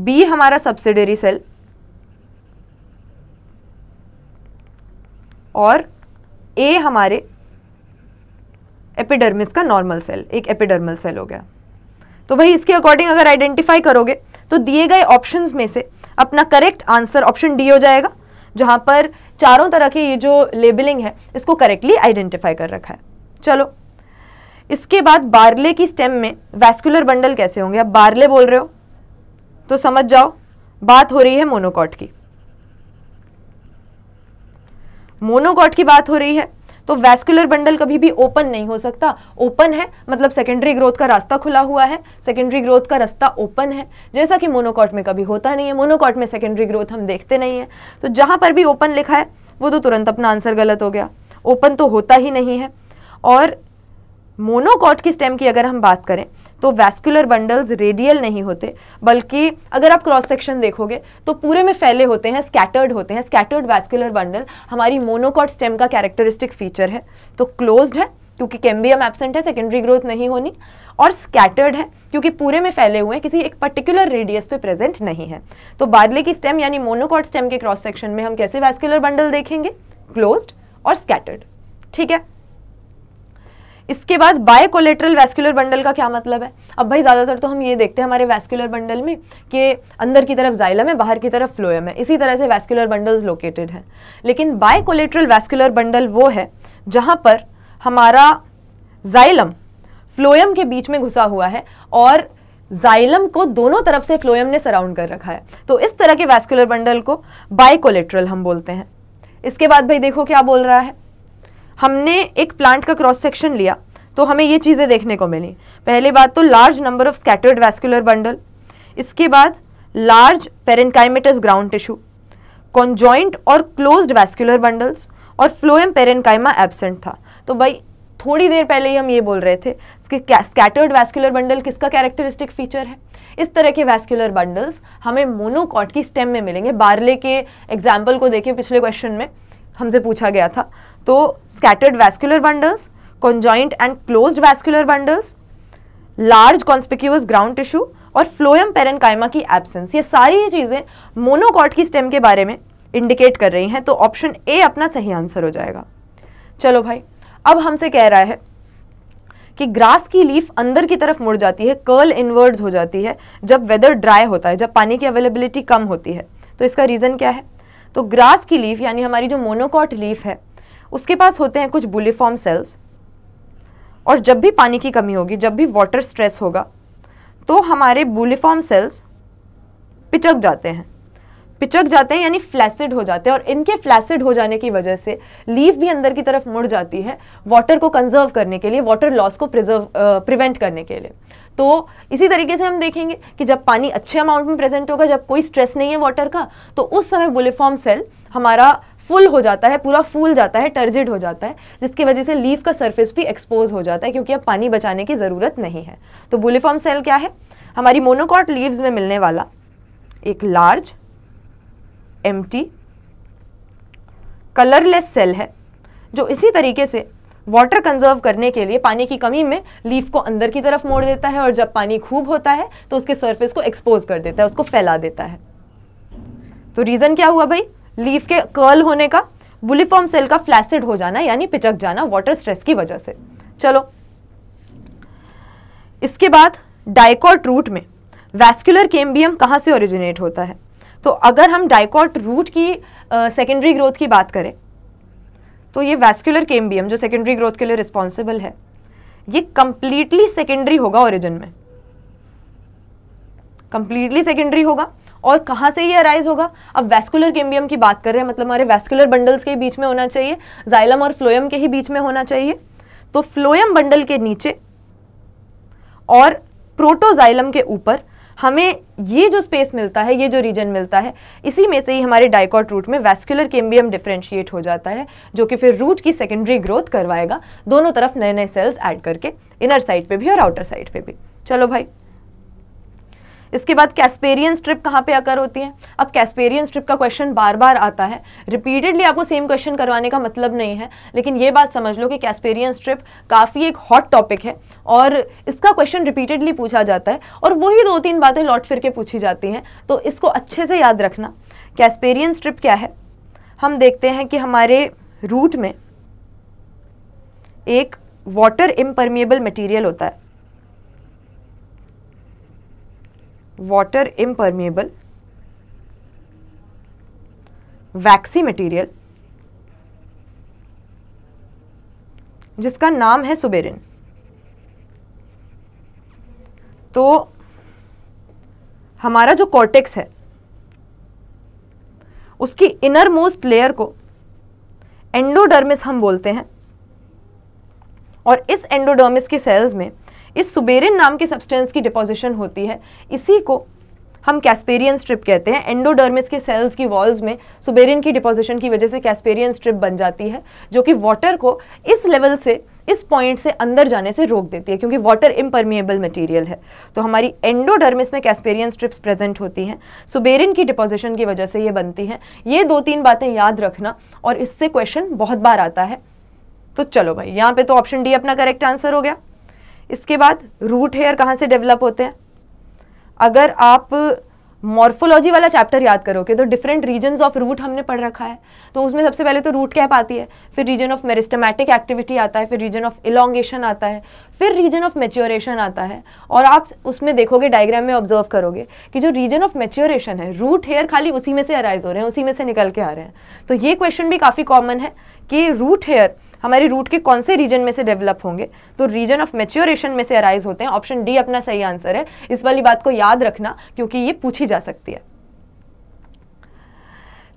बी हमारा सब्सिडरी सेल और ए हमारे एपिडर्मिस का नॉर्मल सेल एक एपिडर्मल सेल हो गया तो भाई इसके अकॉर्डिंग अगर आइडेंटिफाई करोगे तो दिए गए ऑप्शन में से अपना करेक्ट आंसर ऑप्शन डी हो जाएगा जहां पर चारों तरह के ये जो लेबलिंग है इसको करेक्टली आइडेंटिफाई कर रखा है चलो इसके बाद बार्ले की स्टेम में वैस्कुलर बंडल कैसे होंगे आप बार्ले बोल रहे हो तो समझ जाओ बात हो रही है मोनोकॉट की मोनोकॉट की बात हो रही है तो वैस्कुलर बंडल कभी भी ओपन नहीं हो सकता ओपन है मतलब सेकेंडरी ग्रोथ का रास्ता खुला हुआ है सेकेंडरी ग्रोथ का रास्ता ओपन है जैसा कि मोनोकॉट में कभी होता नहीं है मोनोकॉट में सेकेंडरी ग्रोथ हम देखते नहीं है तो जहाँ पर भी ओपन लिखा है वो तो तुरंत अपना आंसर गलत हो गया ओपन तो होता ही नहीं है और मोनोकॉट की स्टेम की अगर हम बात करें तो वैस्कुलर बंडल्स रेडियल नहीं होते बल्कि अगर आप क्रॉस सेक्शन देखोगे तो पूरे में फैले होते हैं स्कैटर्ड होते हैं स्कैटर्ड वैस्कुलर बंडल हमारी मोनोकॉट स्टेम का कैरेक्टरिस्टिक फीचर है तो क्लोज्ड है क्योंकि कैम्बियम एबसेंट है सेकेंडरी ग्रोथ नहीं होनी और स्कैटर्ड है क्योंकि पूरे में फैले हुए हैं किसी एक पर्टिकुलर रेडियस पे प्रेजेंट नहीं है तो बादले की स्टेम यानी मोनोकॉट स्टेम के क्रॉस सेक्शन में हम कैसे वैस्कुलर बंडल देखेंगे क्लोज्ड और स्कैटर्ड ठीक है इसके बाद बाय कोलेट्रल वैस्कुलर बंडल का क्या मतलब है अब भाई ज़्यादातर तो हम ये देखते हैं हमारे वैस्कुलर बंडल में कि अंदर की तरफ जाइलम है बाहर की तरफ फ्लोएम है इसी तरह से वैस्कुलर बंडल्स लोकेटेड हैं लेकिन बाय कोलेट्रल वैस्कुलर बंडल वो है जहाँ पर हमारा जाइलम फ्लोएम के बीच में घुसा हुआ है और जाइलम को दोनों तरफ से फ्लोएम ने सराउंड कर रखा है तो इस तरह के वैस्कुलर बंडल को बाइकोलेट्रल हम बोलते हैं इसके बाद भाई देखो क्या बोल रहा है हमने एक प्लांट का क्रॉस सेक्शन लिया तो हमें ये चीज़ें देखने को मिली पहली बात तो large number of scattered vascular bundle इसके बाद large parenchymatous ground tissue conjoint और क्लोज्ड वैस्कुलर बंडल्स और फ्लोएम पेरेंकाइमा एबसेंट था तो भाई थोड़ी देर पहले ही हम ये बोल रहे थे कि स्कैटर्ड वैस्कुलर बंडल किसका कैरेक्टरिस्टिक फीचर है इस तरह के वैस्कुलर बंडल्स हमें मोनोकॉट की स्टेम में मिलेंगे बारले के एग्जाम्पल को देखें पिछले क्वेश्चन में हमसे पूछा गया था तो scattered vascular bundles conjoint and closed vascular bundles large conspicuous ground tissue और फ्लोएम पेरेनकाइमा की एब्सेंस ये सारी चीज़ें मोनोकॉट की स्टेम के बारे में इंडिकेट कर रही हैं तो ऑप्शन ए अपना सही आंसर हो जाएगा चलो भाई अब हमसे कह रहा है कि ग्रास की लीफ अंदर की तरफ मुड़ जाती है कर्ल इनवर्ड्स हो जाती है जब वेदर ड्राई होता है जब पानी की अवेलेबिलिटी कम होती है तो इसका रीज़न क्या है तो ग्रास की लीफ यानी हमारी जो मोनोकॉट लीफ है उसके पास होते हैं कुछ बुलेफॉर्म सेल्स और जब भी पानी की कमी होगी जब भी वाटर स्ट्रेस होगा तो हमारे बुलेफॉर्म सेल्स पिचक जाते हैं पिचक जाते हैं यानी फ्लैसिड हो जाते हैं और इनके फ्लैसिड हो जाने की वजह से लीफ भी अंदर की तरफ मुड़ जाती है वाटर को कंजर्व करने के लिए वाटर लॉस को प्रिजर्व प्रिवेंट करने के लिए तो इसी तरीके से हम देखेंगे कि जब पानी अच्छे अमाउंट में प्रेजेंट होगा जब कोई स्ट्रेस नहीं है वाटर का तो उस समय बुलेफॉर्म सेल हमारा फुल हो जाता है पूरा फूल जाता है टर्जिड हो जाता है जिसकी वजह से लीफ का सरफेस भी एक्सपोज हो जाता है क्योंकि अब पानी बचाने की ज़रूरत नहीं है तो बुलिफॉर्म सेल क्या है हमारी मोनोकॉट लीव्स में मिलने वाला एक लार्ज एम कलरलेस सेल है जो इसी तरीके से वाटर कंजर्व करने के लिए पानी की कमी में लीफ को अंदर की तरफ मोड़ देता है और जब पानी खूब होता है तो उसके सरफेस को एक्सपोज कर देता है उसको फैला देता है तो रीज़न क्या हुआ भाई लीफ के कर्ल होने का बुलिफॉर्म सेल का फ्लैसिड हो जाना यानी पिचक जाना वाटर स्ट्रेस की वजह से चलो इसके बाद डाइकॉट रूट में वैस्कुलर केम्बियम कहाँ से ओरिजिनेट होता है तो अगर हम डाइकॉट रूट की सेकेंडरी ग्रोथ की बात करें तो ये वैस्कुलर केम्बियम जो सेकेंडरी ग्रोथ के लिए रिस्पॉन्सिबल है ये कंप्लीटली सेकेंडरी होगा ओरिजिन में कंप्लीटली सेकेंडरी होगा और कहाँ से ये अराइज होगा अब वेस्कुलर केम्बियम की बात कर रहे हैं मतलब हमारे वेस्कुलर बंडल्स के बीच में होना चाहिए जाइलम और फ्लोयम के ही बीच में होना चाहिए तो फ्लोयम बंडल के नीचे और प्रोटोजाइलम के ऊपर हमें ये जो स्पेस मिलता है ये जो रीजन मिलता है इसी में से ही हमारे डाइकॉट रूट में वैस्कुलर केम्बियम डिफ्रेंशिएट हो जाता है जो कि फिर रूट की सेकेंडरी ग्रोथ करवाएगा दोनों तरफ नए नए सेल्स ऐड करके इनर साइड पे भी और आउटर साइड पे भी चलो भाई इसके बाद कैस्पेरियन स्ट्रिप कहाँ पे अकर होती है अब कैस्पेरियन स्ट्रिप का क्वेश्चन बार बार आता है रिपीटेडली आपको सेम क्वेश्चन करवाने का मतलब नहीं है लेकिन ये बात समझ लो कि कैस्पेरियन स्ट्रिप काफ़ी एक हॉट टॉपिक है और इसका क्वेश्चन रिपीटेडली पूछा जाता है और वही दो तीन बातें लौट फिर के पूछी जाती हैं तो इसको अच्छे से याद रखना कैस्पेरियन स्ट्रिप क्या है हम देखते हैं कि हमारे रूट में एक वाटर इम्परमिएबल मटीरियल होता है वाटर इम्परमिएबल वैक्सी मटेरियल जिसका नाम है सुबेरिन तो हमारा जो कॉर्टेक्स है उसकी इनर मोस्ट लेयर को एंडोडर्मिस हम बोलते हैं और इस एंडोडर्मिस की सेल्स में इस सुबेरिन नाम के सब्सटेंस की डिपोजिशन होती है इसी को हम कैस्पेरियन स्ट्रिप कहते हैं एंडोडर्मिस के सेल्स की वॉल्स में सुबेरिन की डिपोजिशन की वजह से कैस्पेरियन स्ट्रिप बन जाती है जो कि वाटर को इस लेवल से इस पॉइंट से अंदर जाने से रोक देती है क्योंकि वाटर इम्परमिएबल मटेरियल है तो हमारी एंडोडर्मिस में कैस्पेरियन स्ट्रिप्स प्रेजेंट होती हैं सुबेरिन की डिपोजिशन की वजह से ये बनती हैं ये दो तीन बातें याद रखना और इससे क्वेश्चन बहुत बार आता है तो चलो भाई यहाँ पे तो ऑप्शन डी अपना करेक्ट आंसर हो गया इसके बाद रूट हेयर कहाँ से डेवलप होते हैं अगर आप मॉर्फोलॉजी वाला चैप्टर याद करोगे तो डिफरेंट रीजन ऑफ रूट हमने पढ़ रखा है तो उसमें सबसे पहले तो रूट कैप आती है फिर रीजन ऑफ मेरिस्टमैटिक एक्टिविटी आता है फिर रीजन ऑफ इलोंगेशन आता है फिर रीजन ऑफ मेच्योरेशन आता है और आप उसमें देखोगे डायग्राम में ऑब्जर्व करोगे कि जो रीजन ऑफ मेच्योरेशन है रूट हेयर खाली उसी में से अराइज हो रहे हैं उसी में से निकल के आ रहे हैं तो ये क्वेश्चन भी काफ़ी कॉमन है कि रूट हेयर हमारे रूट के कौन से रीजन में से डेवलप होंगे तो रीजन ऑफ मेच्योरेशन में से अराइज होते हैं ऑप्शन डी अपना सही आंसर है इस वाली बात को याद रखना क्योंकि ये पूछी जा सकती है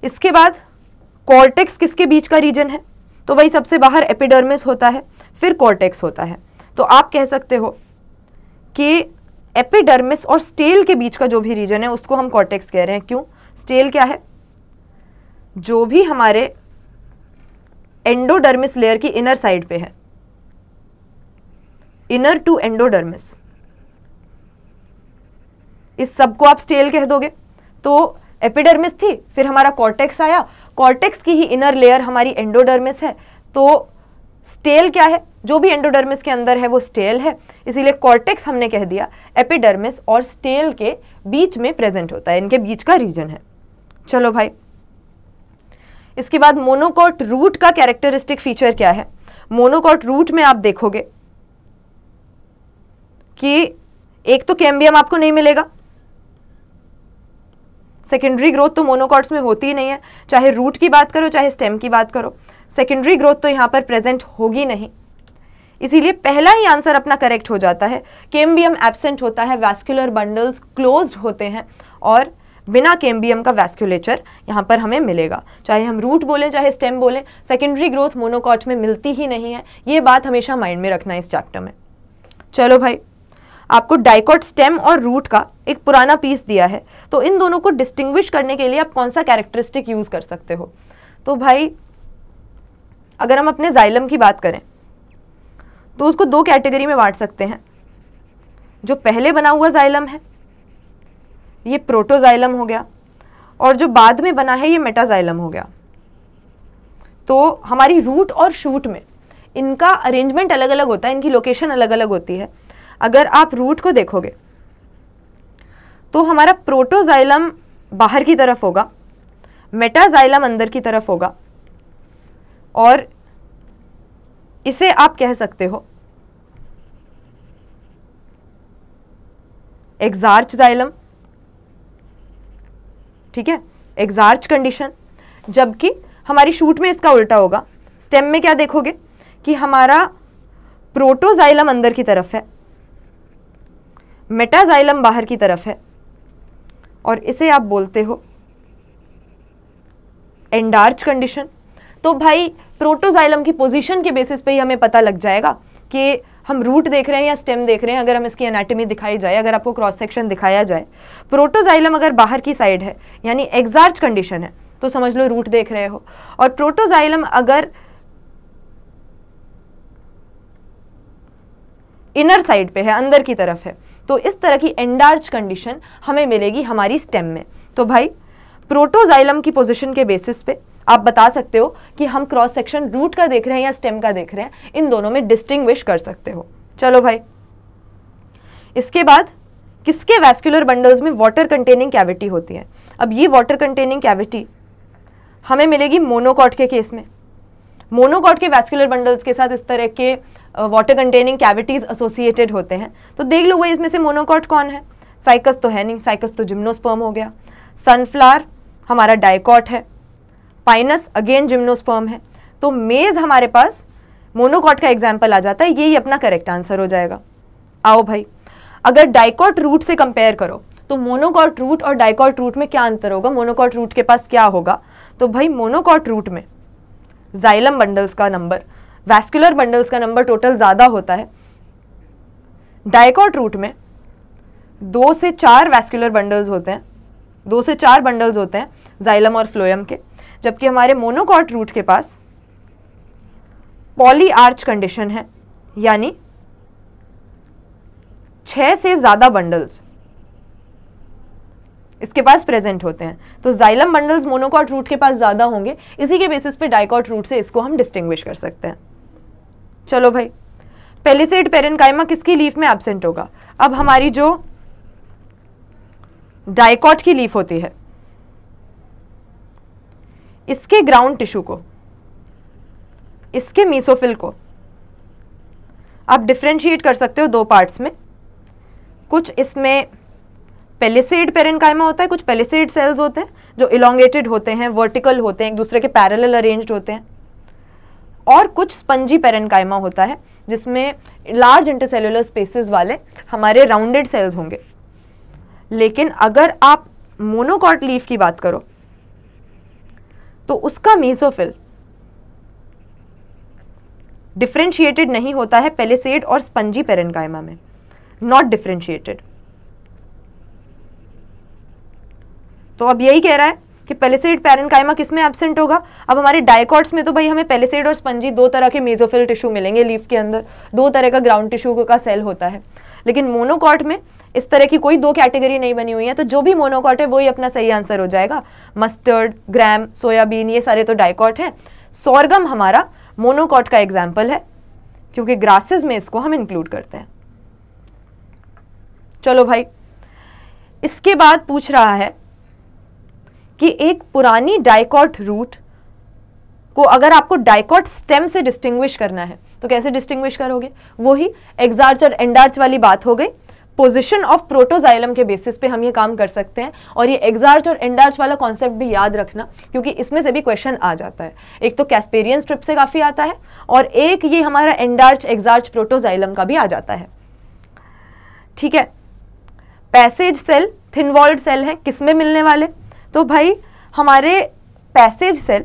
इसके बाद कॉर्टेक्स किसके बीच का रीजन है तो वही सबसे बाहर एपिडर्मिस होता है फिर कॉर्टेक्स होता है तो आप कह सकते हो कि एपिडर्मिस और स्टेल के बीच का जो भी रीजन है उसको हम कॉर्टेक्स कह रहे हैं क्यों स्टेल क्या है जो भी हमारे एंडोडर्मिस लेयर की इनर साइड पे है इनर टू एंडोडर्मिस इस सबको आप स्टेल कह दोगे तो एपिडर्मिस थी फिर हमारा कॉर्टेक्स आया कॉर्टेक्स की ही इनर लेयर हमारी एंडोडर्मिस है तो स्टेल क्या है जो भी एंडोडर्मिस के अंदर है वो स्टेल है इसीलिए कॉर्टेक्स हमने कह दिया एपिडर्मिस और स्टेल के बीच में प्रेजेंट होता है इनके बीच का रीजन है चलो भाई इसके बाद मोनोकॉट रूट का कैरेक्टरिस्टिक फीचर क्या है मोनोकॉट रूट में आप देखोगे कि एक तो कैम्बियम आपको नहीं मिलेगा सेकेंडरी ग्रोथ तो मोनोकॉट्स में होती ही नहीं है चाहे रूट की बात करो चाहे स्टेम की बात करो सेकेंडरी ग्रोथ तो यहां पर प्रेजेंट होगी नहीं इसीलिए पहला ही आंसर अपना करेक्ट हो जाता है केम्बियम एबसेंट होता है वैस्कुलर बंडल्स क्लोज्ड होते हैं और बिना केम्बियम का वैस्क्यूलेचर यहाँ पर हमें मिलेगा चाहे हम रूट बोलें चाहे स्टेम बोलें सेकेंडरी ग्रोथ मोनोकॉट में मिलती ही नहीं है ये बात हमेशा माइंड में रखना है इस चैप्टर में चलो भाई आपको डाइकॉट स्टेम और रूट का एक पुराना पीस दिया है तो इन दोनों को डिस्टिंग्विश करने के लिए आप कौन सा कैरेक्टरिस्टिक यूज़ कर सकते हो तो भाई अगर हम अपने जाइलम की बात करें तो उसको दो कैटेगरी में बांट सकते हैं जो पहले बना हुआ जाइलम है ये प्रोटोजाइलम हो गया और जो बाद में बना है ये मेटाजाइलम हो गया तो हमारी रूट और शूट में इनका अरेंजमेंट अलग अलग होता है इनकी लोकेशन अलग अलग होती है अगर आप रूट को देखोगे तो हमारा प्रोटोजाइलम बाहर की तरफ होगा मेटाजाइलम अंदर की तरफ होगा और इसे आप कह सकते हो एक्सार्च जाइलम ठीक है एग्जार्च कंडीशन जबकि हमारी शूट में इसका उल्टा होगा स्टेम में क्या देखोगे कि हमारा प्रोटोजाइलम अंदर की तरफ है मेटाजाइलम बाहर की तरफ है और इसे आप बोलते हो एंडार्च कंडीशन तो भाई प्रोटोजाइलम की पोजीशन के बेसिस पे ही हमें पता लग जाएगा कि हम रूट देख रहे हैं या स्टेम देख रहे हैं अगर हम इसकी एनाटमी दिखाई जाए अगर आपको क्रॉस सेक्शन दिखाया जाए प्रोटोजाइलम अगर बाहर की साइड है यानी एग्जार्च कंडीशन है तो समझ लो रूट देख रहे हो और प्रोटोजाइलम अगर इनर साइड पे है अंदर की तरफ है तो इस तरह की एंडार्च कंडीशन हमें मिलेगी हमारी स्टेम में तो भाई प्रोटोजाइलम की पोजिशन के बेसिस पे आप बता सकते हो कि हम क्रॉस सेक्शन रूट का देख रहे हैं या स्टेम का देख रहे हैं इन दोनों में डिस्टिंग्विश कर सकते हो चलो भाई इसके बाद किसके वैस्कुलर बंडल्स में वाटर कंटेनिंग कैविटी होती है अब ये वाटर कंटेनिंग कैविटी हमें मिलेगी मोनोकॉट के केस में मोनोकॉट के वैस्कुलर बंडल्स के साथ इस तरह के वाटर कंटेनिंग कैविटीज़ एसोसिएटेड होते हैं तो देख लो भाई इसमें से मोनोकॉट कौन है साइकस तो है नहीं साइकस तो जिम्नोस्पर्म हो गया सनफ्लावर हमारा डायकॉट है पाइनस अगेन जिम्नोस्पर्म है तो मेज हमारे पास मोनोकॉट का एग्जाम्पल आ जाता है यही अपना करेक्ट आंसर हो जाएगा आओ भाई अगर डायकॉट रूट से कंपेयर करो तो मोनोकॉट रूट और डायकॉट रूट में क्या अंतर होगा मोनोकॉट रूट के पास क्या होगा तो भाई मोनोकॉट रूट में जाइलम बंडल्स का नंबर वैस्कुलर बंडल्स का नंबर टोटल ज़्यादा होता है डायकॉट रूट में दो से चार वैस्कुलर बंडल्स होते हैं दो से चार बंडल्स होते हैं जाइलम और फ्लोयम के जबकि हमारे मोनोकॉट रूट के पास पॉली आर्च कंडीशन है यानी छः से ज़्यादा बंडल्स इसके पास प्रेजेंट होते हैं तो जाइलम बंडल्स मोनोकॉट रूट के पास ज़्यादा होंगे इसी के बेसिस पे डाइकॉट रूट से इसको हम डिस्टिंग्विश कर सकते हैं चलो भाई पेलिसेड पेरेनकाइमा किसकी लीफ में एबसेंट होगा अब हमारी जो डाइकॉट की लीफ होती है इसके ग्राउंड टिश्यू को इसके मीसोफिल को आप डिफ्रेंशिएट कर सकते हो दो पार्ट्स में कुछ इसमें पेलिसेड पेरेनकाइमा होता है कुछ पेलिसेड सेल्स होते हैं जो इलोंगेटेड होते हैं वर्टिकल होते हैं एक दूसरे के पैरेलल अरेंज होते हैं और कुछ स्पंजी पेरेनकाइमा होता है जिसमें लार्ज इंटरसेलुलर स्पेसेस वाले हमारे राउंडेड सेल्स होंगे लेकिन अगर आप मोनोकॉट लीफ की बात करो तो उसका मीजोफिल डिफ्रेंशिएटेड नहीं होता है पेलेसेड और स्पंजी पेरेनकाइमा में नॉट डिफ्रेंशिएटेड तो अब यही कह रहा है कि पेलेसेड पेरेनकाइमा किस एबसेंट होगा अब हमारे डायकॉट्स में तो भाई हमें पेलेसेड और स्पंजी दो तरह के मेजोफिल टिश्यू मिलेंगे लीफ के अंदर दो तरह का ग्राउंड टिश्यू का सेल होता है लेकिन मोनोकॉट में इस तरह की कोई दो कैटेगरी नहीं बनी हुई है तो जो भी मोनोकॉट है वही अपना सही आंसर हो जाएगा मस्टर्ड ग्रैम सोयाबीन ये सारे तो डाइकॉट हैं सोरगम हमारा मोनोकॉट का एग्जाम्पल है क्योंकि ग्रासेस में इसको हम इंक्लूड करते हैं चलो भाई इसके बाद पूछ रहा है कि एक पुरानी डाइकॉट रूट को अगर आपको डाइकॉट स्टेम से डिस्टिंग्विश करना है तो कैसे डिस्टिंग्विश करोगे वही एक्जार्च और एंडार्च वाली बात हो गई पोजिशन ऑफ प्रोटोजाइलम के बेसिस पे हम ये काम कर सकते हैं और ये एक्जार्च और एंडार्च वाला कॉन्सेप्ट भी याद रखना क्योंकि इसमें से भी क्वेश्चन आ जाता है एक तो कैस्पेरियन स्ट्रिप से काफ़ी आता है और एक ये हमारा एंडार्च एक्जार्च प्रोटोजाइलम का भी आ जाता है ठीक है पैसेज सेल थिनवॉल्ड सेल हैं किस में मिलने वाले तो भाई हमारे पैसेज सेल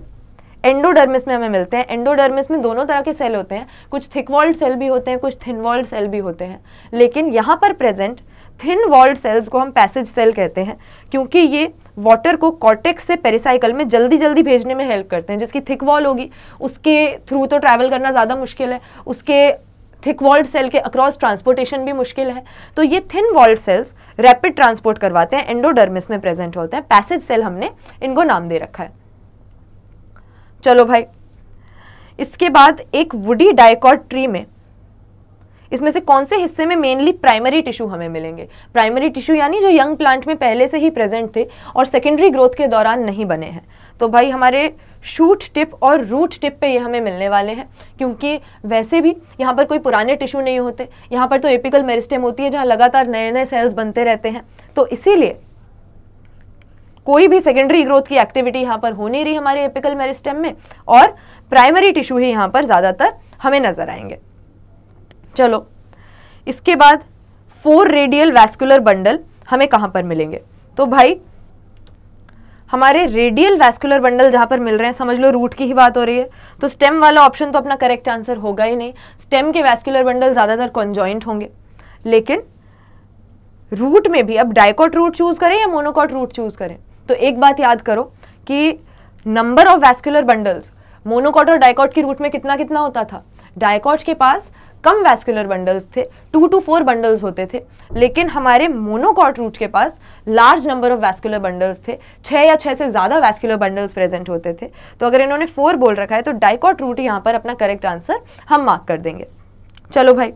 एंडोडर्मिस में हमें मिलते हैं एंडोडर्मिस में दोनों तरह के सेल होते हैं कुछ थिक वॉल्ड सेल भी होते हैं कुछ थिन वॉल्ड सेल भी होते हैं लेकिन यहाँ पर प्रेजेंट थिन वॉल्ड सेल्स को हम पैसेज सेल कहते हैं क्योंकि ये वाटर को कॉर्टेक्स से पेरिसाइकल में जल्दी जल्दी भेजने में हेल्प करते हैं जिसकी थिक वॉल होगी उसके थ्रू तो ट्रैवल करना ज़्यादा मुश्किल है उसके थिक वॉल्ड सेल के अक्रॉस ट्रांसपोर्टेशन भी मुश्किल है तो ये thin walled cells rapid transport करवाते हैं एंडोडर्मिस में प्रेजेंट होते हैं पैसेज सेल हमने इनको नाम दे रखा है चलो भाई इसके बाद एक वुडी डायकॉट ट्री में इसमें से कौन से हिस्से में मेनली प्राइमरी टिश्यू हमें मिलेंगे प्राइमरी टिश्यू यानी जो यंग प्लांट में पहले से ही प्रेजेंट थे और सेकेंडरी ग्रोथ के दौरान नहीं बने हैं तो भाई हमारे शूट टिप और रूट टिप पे ये हमें मिलने वाले हैं क्योंकि वैसे भी यहाँ पर कोई पुराने टिश्यू नहीं होते यहाँ पर तो एपिकल मेरिस्टेम होती है जहाँ लगातार नए नए सेल्स बनते रहते हैं तो इसीलिए कोई भी सेकेंडरी ग्रोथ की एक्टिविटी यहाँ पर हो नहीं रही हमारे एपिकल मेरिस्टेम में और प्राइमरी टिश्यू ही यहाँ पर ज़्यादातर हमें नज़र आएंगे चलो इसके बाद फोर रेडियल वैस्कुलर बंडल हमें कहाँ पर मिलेंगे तो भाई हमारे रेडियल वैस्कुलर बंडल जहाँ पर मिल रहे हैं समझ लो रूट की ही बात हो रही है तो स्टेम वाला ऑप्शन तो अपना करेक्ट आंसर होगा ही नहीं स्टेम के वैस्कुलर बंडल ज़्यादातर कॉन्जॉइंट होंगे लेकिन रूट में भी अब डायकोट रूट चूज़ करें या मोनोकॉट रूट चूज़ करें तो एक बात याद करो कि number of vascular bundles monocot और डायकॉट की रूट में कितना कितना होता था डायकॉट के पास कम वैस्कुलर बंडल्स थे टू टू फोर बंडल्स होते थे लेकिन हमारे मोनोकॉट रूट के पास large number of vascular bundles थे छः या छः से ज़्यादा वैस्कुलर बंडल्स प्रेजेंट होते थे तो अगर इन्होंने फोर बोल रखा है तो डायकॉट रूट यहाँ पर अपना करेक्ट आंसर हम मार्क कर देंगे चलो भाई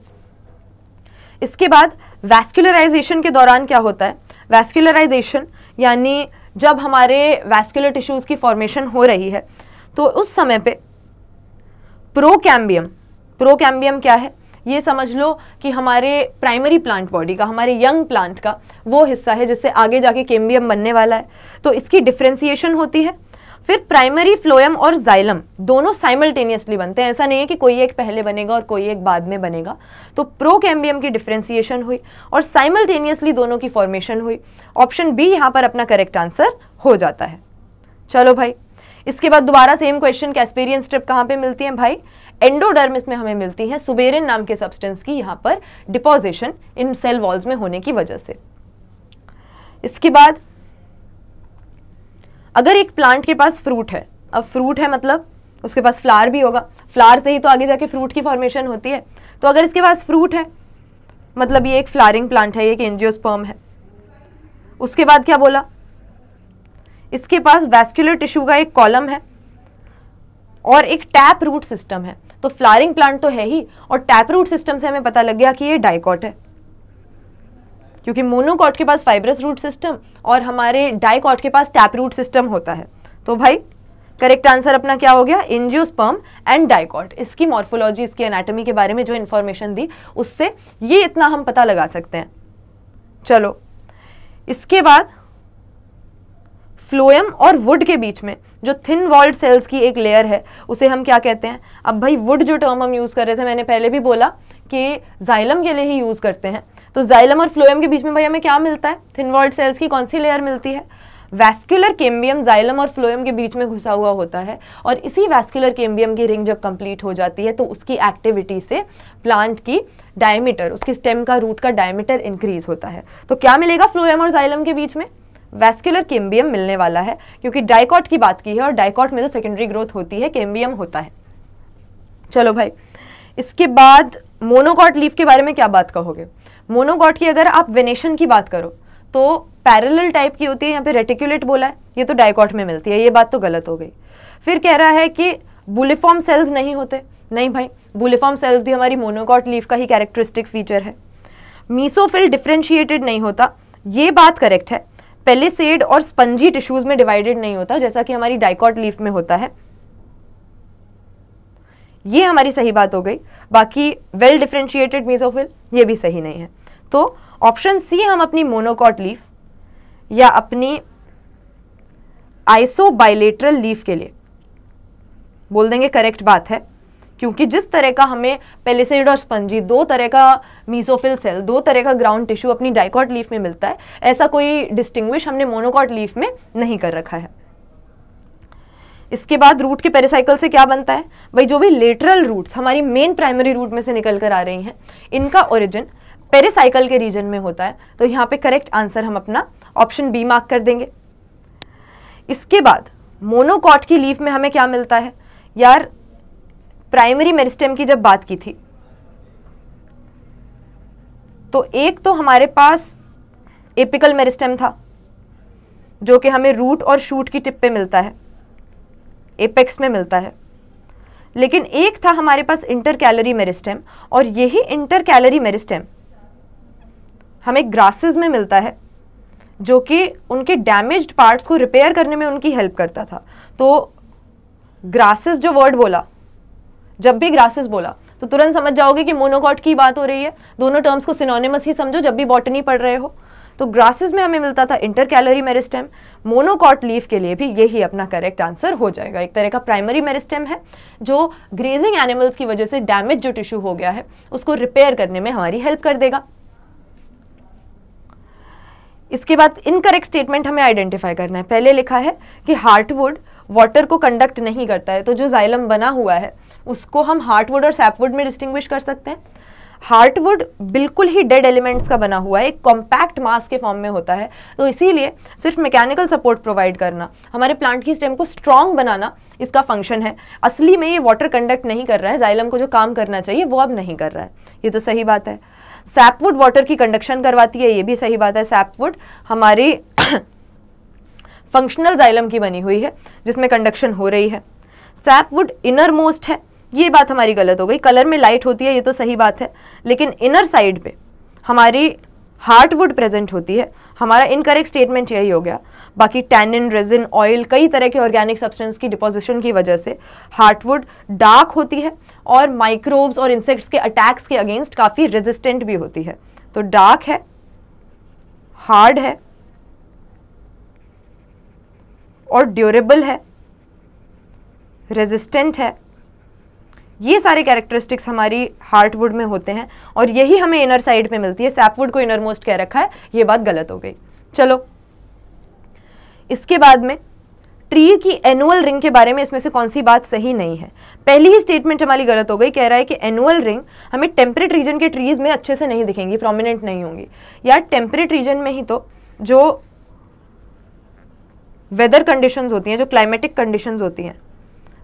इसके बाद वैस्कुलराइजेशन के दौरान क्या होता है वैस्कुलराइजेशन यानी जब हमारे वैस्कुलर टिश्यूज़ की फॉर्मेशन हो रही है तो उस समय पे प्रोकैम्बियम प्रोकैम्बियम क्या है ये समझ लो कि हमारे प्राइमरी प्लांट बॉडी का हमारे यंग प्लांट का वो हिस्सा है जिससे आगे जाके केम्बियम बनने वाला है तो इसकी डिफ्रेंसीशन होती है फिर प्राइमरी फ्लोएम और जाइलम दोनों साइमल्टेनियसली बनते हैं ऐसा नहीं है कि कोई एक पहले बनेगा और कोई एक बाद में बनेगा तो प्रो कैम्बियम की डिफ्रेंसिएशन हुई और साइमल्टेनियसली दोनों की फॉर्मेशन हुई ऑप्शन बी यहाँ पर अपना करेक्ट आंसर हो जाता है चलो भाई इसके बाद दोबारा सेम क्वेश्चन कैस्पेरियन स्ट्रिप कहाँ पर मिलती है भाई एंडोडर्म इसमें हमें मिलती है सुबेरिन नाम के सब्सटेंस की यहाँ पर डिपोजिशन इन सेल वॉल्स में होने की वजह से इसके बाद अगर एक प्लांट के पास फ्रूट है अब फ्रूट है मतलब उसके पास फ्लावर भी होगा फ्लावर से ही तो आगे जाके फ्रूट की फॉर्मेशन होती है तो अगर इसके पास फ्रूट है मतलब ये एक फ्लारिंग प्लांट है ये एक एंजियोस्पर्म है उसके बाद क्या बोला इसके पास वैस्कुलर टिश्यू का एक कॉलम है और एक टैप रूट सिस्टम है तो फ्लारिंग प्लांट तो है ही और टैप रूट सिस्टम से हमें पता लग गया कि ये डाइकॉट है क्योंकि मोनोकॉट के पास फाइब्रस रूट सिस्टम और हमारे डाइकॉट के पास टैप रूट सिस्टम होता है तो भाई करेक्ट आंसर अपना क्या हो गया इंजियोस्पर्म एंड डाइकॉट इसकी मॉर्फोलॉजी इसकी एनाटॉमी के बारे में जो इन्फॉर्मेशन दी उससे ये इतना हम पता लगा सकते हैं चलो इसके बाद फ्लोएम और वुड के बीच में जो थिन वॉल्ड सेल्स की एक लेयर है उसे हम क्या कहते हैं अब भाई वुड जो टर्म हम यूज़ कर रहे थे मैंने पहले भी बोला के जाइलम के लिए ही यूज़ करते हैं तो जाइलम और फ्लोएम के बीच में भाई हमें क्या मिलता है थिन वॉल्ड सेल्स की कौन सी लेयर मिलती है वैस्कुलर केम्बियम जाइलम और फ्लोएम के बीच में घुसा हुआ होता है और इसी वैस्कुलर केम्बियम की रिंग जब कंप्लीट हो जाती है तो उसकी एक्टिविटी से प्लांट की डायमीटर उसके स्टेम का रूट का डायमीटर इंक्रीज होता है तो क्या मिलेगा फ्लोएम और जाइलम के बीच में वैस्कुलर केम्बियम मिलने वाला है क्योंकि डाइकॉट की बात की है और डाइकॉट में तो सेकेंडरी ग्रोथ होती है केम्बियम होता है चलो भाई इसके बाद मोनोकॉट लीफ के बारे में क्या बात कहोगे मोनोकॉट की अगर आप वेनेशन की बात करो तो पैरेलल टाइप की होती है यहाँ पे रेटिकुलेट बोला है ये तो डाइकॉट में मिलती है ये बात तो गलत हो गई फिर कह रहा है कि बुलेफॉर्म सेल्स नहीं होते नहीं भाई बुलेफॉर्म सेल्स भी हमारी मोनोकॉट लीफ का ही कैरेक्टरिस्टिक फीचर है मीसोफिल डिफ्रेंशिएटेड नहीं होता ये बात करेक्ट है पेलिसेड और स्पंजी टिश्यूज़ में डिवाइडेड नहीं होता जैसा कि हमारी डाइकॉट लीफ में होता है ये हमारी सही बात हो गई बाकी वेल डिफ्रेंशिएटेड मीजोफिल ये भी सही नहीं है तो ऑप्शन सी हम अपनी मोनोकॉट लीफ या अपनी आइसो बाइलेटरल लीफ के लिए बोल देंगे करेक्ट बात है क्योंकि जिस तरह का हमें पेलिसिड और स्पंजी दो तरह का मीसोफिल सेल दो तरह का ग्राउंड टिश्यू अपनी डाइकॉट लीफ में मिलता है ऐसा कोई डिस्टिंग्विश हमने मोनोकॉट लीफ में नहीं कर रखा है इसके बाद रूट के पेरिसाइकल से क्या बनता है भाई जो भी लेटरल रूट्स हमारी मेन प्राइमरी रूट में से निकल कर आ रही हैं इनका ओरिजिन पेरिसाइकल के रीजन में होता है तो यहाँ पे करेक्ट आंसर हम अपना ऑप्शन बी मार्क कर देंगे इसके बाद मोनोकॉट की लीफ में हमें क्या मिलता है यार प्राइमरी मेरिस्टेम की जब बात की थी तो एक तो हमारे पास एपिकल मेरिस्टेम था जो कि हमें रूट और शूट की टिप पे मिलता है एपेक्स में मिलता है लेकिन एक था हमारे पास इंटर कैलोरी मेरिस्टेम और यही इंटर कैलरी मेरिस्टेम हमें ग्रासेस में मिलता है जो कि उनके डैमेज्ड पार्ट्स को रिपेयर करने में उनकी हेल्प करता था तो ग्रासेस जो वर्ड बोला जब भी ग्रासेस बोला तो तुरंत समझ जाओगे कि मोनोकॉट की बात हो रही है दोनों टर्म्स को सिनोनिमस ही समझो जब भी बॉटनी पढ़ रहे हो तो ग्रासेस में हमें मिलता था intercalary meristem monocot leaf के लिए भी यही अपना करेक्ट आंसर हो जाएगा एक तरह का प्राइमरी मेरिस्टेम है जो ग्रेजिंग एनिमल्स की वजह से डैमेज जो टिश्यू हो गया है उसको रिपेयर करने में हमारी हेल्प कर देगा इसके बाद इनकरेक्ट स्टेटमेंट हमें आइडेंटिफाई करना है पहले लिखा है कि हार्टवुड वाटर को कंडक्ट नहीं करता है तो जो जाइलम बना हुआ है उसको हम हार्टवुड और सैपवुड में डिस्टिंग्विश कर सकते हैं हार्टवुड बिल्कुल ही डेड एलिमेंट्स का बना हुआ है एक कॉम्पैक्ट मास के फॉर्म में होता है तो इसीलिए सिर्फ मैकेनिकल सपोर्ट प्रोवाइड करना हमारे प्लांट की स्टेम को स्ट्रॉन्ग बनाना इसका फंक्शन है असली में ये वाटर कंडक्ट नहीं कर रहा है जाइलम को जो काम करना चाहिए वो अब नहीं कर रहा है ये तो सही बात है सैपवुड वाटर की कंडक्शन करवाती है ये भी सही बात है सैपवुड हमारी फंक्शनल जाइलम की बनी हुई है जिसमें कंडक्शन हो रही है सैपवुड इनर मोस्ट है ये बात हमारी गलत हो गई कलर में लाइट होती है ये तो सही बात है लेकिन इनर साइड पे हमारी हार्टवुड प्रेजेंट होती है हमारा इनकरेक्ट स्टेटमेंट यही हो गया बाकी टैनिन रेजिन ऑयल कई तरह के ऑर्गेनिक सब्सटेंस की डिपोजिशन की वजह से हार्टवुड डार्क होती है और माइक्रोब्स और इंसेक्ट्स के अटैक्स के अगेंस्ट काफ़ी रेजिस्टेंट भी होती है तो डार्क है हार्ड है और ड्यूरेबल है रेजिस्टेंट है ये सारे कैरेक्टरिस्टिक्स हमारी हार्टवुड में होते हैं और यही हमें इनर साइड में मिलती है सैपवुड को इनर मोस्ट कह रखा है ये बात गलत हो गई चलो इसके बाद में ट्री की एनुअल रिंग के बारे में इसमें से कौन सी बात सही नहीं है पहली ही स्टेटमेंट हमारी गलत हो गई कह रहा है कि एनुअल रिंग हमें टेम्परेट रीजन के ट्रीज में अच्छे से नहीं दिखेंगी प्रोमिनेंट नहीं होंगी यार टेम्परेट रीजन में ही तो जो वेदर कंडीशंस होती हैं जो क्लाइमेटिक कंडीशंस होती हैं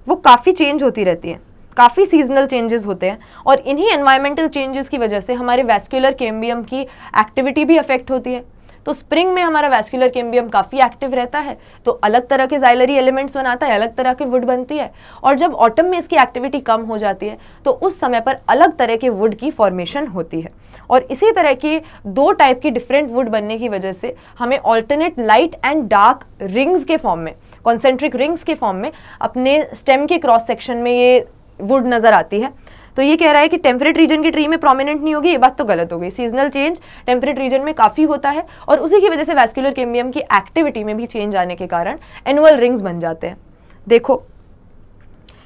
वो काफ़ी चेंज होती रहती हैं काफ़ी सीजनल चेंजेस होते हैं और इन्हीं एनवायरमेंटल चेंजेस की वजह से हमारे वैस्कुलर केम्बियम की एक्टिविटी भी अफेक्ट होती है तो स्प्रिंग में हमारा वैस्कुलर केम्बियम काफ़ी एक्टिव रहता है तो अलग तरह के जाइलरी एलिमेंट्स बनाता है अलग तरह के वुड बनती है और जब ऑटम में इसकी एक्टिविटी कम हो जाती है तो उस समय पर अलग तरह के वुड की फॉर्मेशन होती है और इसी तरह की दो टाइप की डिफरेंट वुड बनने की वजह से हमें alternate light and dark rings के फॉर्म में कॉन्सेंट्रिक रिंग्स के फॉर्म में अपने स्टेम के क्रॉस सेक्शन में ये वुड नज़र आती है तो ये कह रहा है कि टेम्परेट रीजन की ट्री में प्रोमिनेंट नहीं होगी ये बात तो गलत हो गई सीजनल चेंज टेम्परेट रीजन में काफ़ी होता है और उसी की वजह से वैस्कुलर केम्बियम की एक्टिविटी में भी चेंज आने के कारण एनुअल रिंग्स बन जाते हैं देखो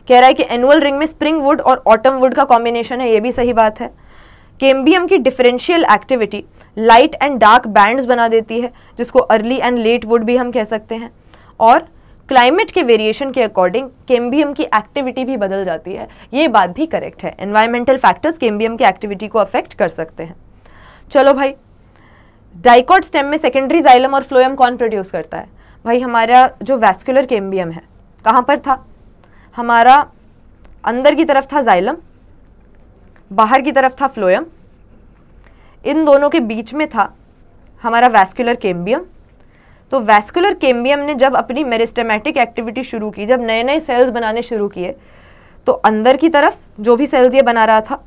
कह रहा है कि एनुअल रिंग में स्प्रिंग वुड और ऑटम वुड का कॉम्बिनेशन है ये भी सही बात है केम्बियम की differential activity light and dark bands बना देती है जिसको अर्ली एंड लेट वुड भी हम कह सकते हैं और क्लाइमेट के वेरिएशन के अकॉर्डिंग केम्बियम की एक्टिविटी भी बदल जाती है ये बात भी करेक्ट है एनवायरमेंटल फैक्टर्स केम्बियम की एक्टिविटी को अफेक्ट कर सकते हैं चलो भाई डाइकॉट स्टेम में सेकेंडरी जाइलम और फ्लोएम कौन प्रोड्यूस करता है भाई हमारा जो वैस्कुलर केम्बियम है कहाँ पर था हमारा अंदर की तरफ था जाइलम बाहर की तरफ था फ्लोएम इन दोनों के बीच में था हमारा वैस्कुलर केम्बियम तो वैस्कुलर केम्बियम ने जब अपनी मेरिस्टेमेटिक एक्टिविटी शुरू की जब नए नए सेल्स बनाने शुरू किए तो अंदर की तरफ जो भी सेल्स ये बना रहा था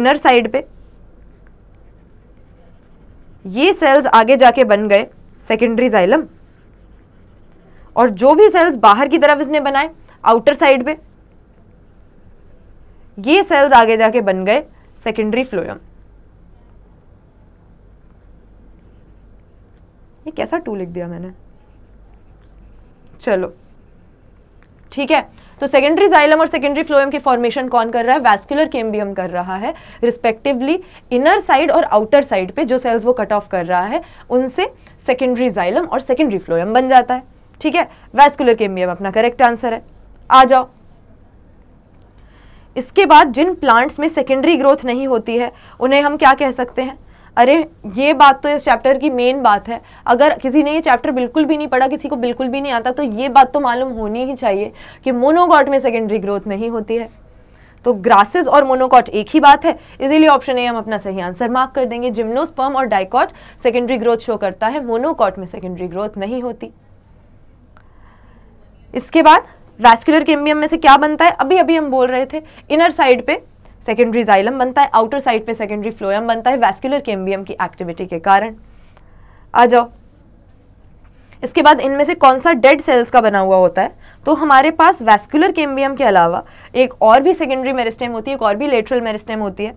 इनर साइड पे ये सेल्स आगे जाके बन गए सेकेंडरी जाइलम और जो भी सेल्स बाहर की तरफ इसने बनाए आउटर साइड पे ये सेल्स आगे जाके बन गए सेकेंडरी फ्लोयम ये कैसा टू लिख दिया मैंने चलो ठीक है तो सेकेंडरी जाइलम और सेकेंडरी फ्लोएम की फॉर्मेशन कौन कर रहा है वैस्कुलर केम्बियम कर रहा है रिस्पेक्टिवली इनर साइड और आउटर साइड पे जो सेल्स वो कट ऑफ कर रहा है उनसे सेकेंडरी जाइलम और सेकेंडरी फ्लोएम बन जाता है ठीक है वैस्कुलर केम्बियम अपना करेक्ट आंसर है आ जाओ इसके बाद जिन प्लांट्स में सेकेंडरी ग्रोथ नहीं होती है उन्हें हम क्या कह सकते हैं अरे ये बात तो इस चैप्टर की मेन बात है अगर किसी ने ये चैप्टर बिल्कुल भी नहीं पढ़ा किसी को बिल्कुल भी नहीं आता तो ये बात तो मालूम होनी ही चाहिए कि मोनोकॉट में सेकेंडरी ग्रोथ नहीं होती है तो ग्रासेस और मोनोकॉट एक ही बात है इसीलिए ऑप्शन ए हम अपना सही आंसर मार्क कर देंगे जिम्नोस्पर्म और डाइकॉट सेकेंडरी ग्रोथ शो करता है मोनोकॉट में सेकेंडरी ग्रोथ नहीं होती इसके बाद वैस्कुलर केम्बियम में से क्या बनता है अभी अभी हम बोल रहे थे इनर साइड पे सेकेंडरी जाइलम बनता है आउटर साइड पे सेकेंडरी फ्लोयम बनता है वैस्कुलर केम्बियम की एक्टिविटी के कारण आ जाओ इसके बाद इनमें से कौन सा डेड सेल्स का बना हुआ होता है तो हमारे पास वैस्कुलर केम्बियम के अलावा एक और भी सेकेंडरी मेरिस्टेम होती है एक और भी लेटरल मेरिस्टेम होती है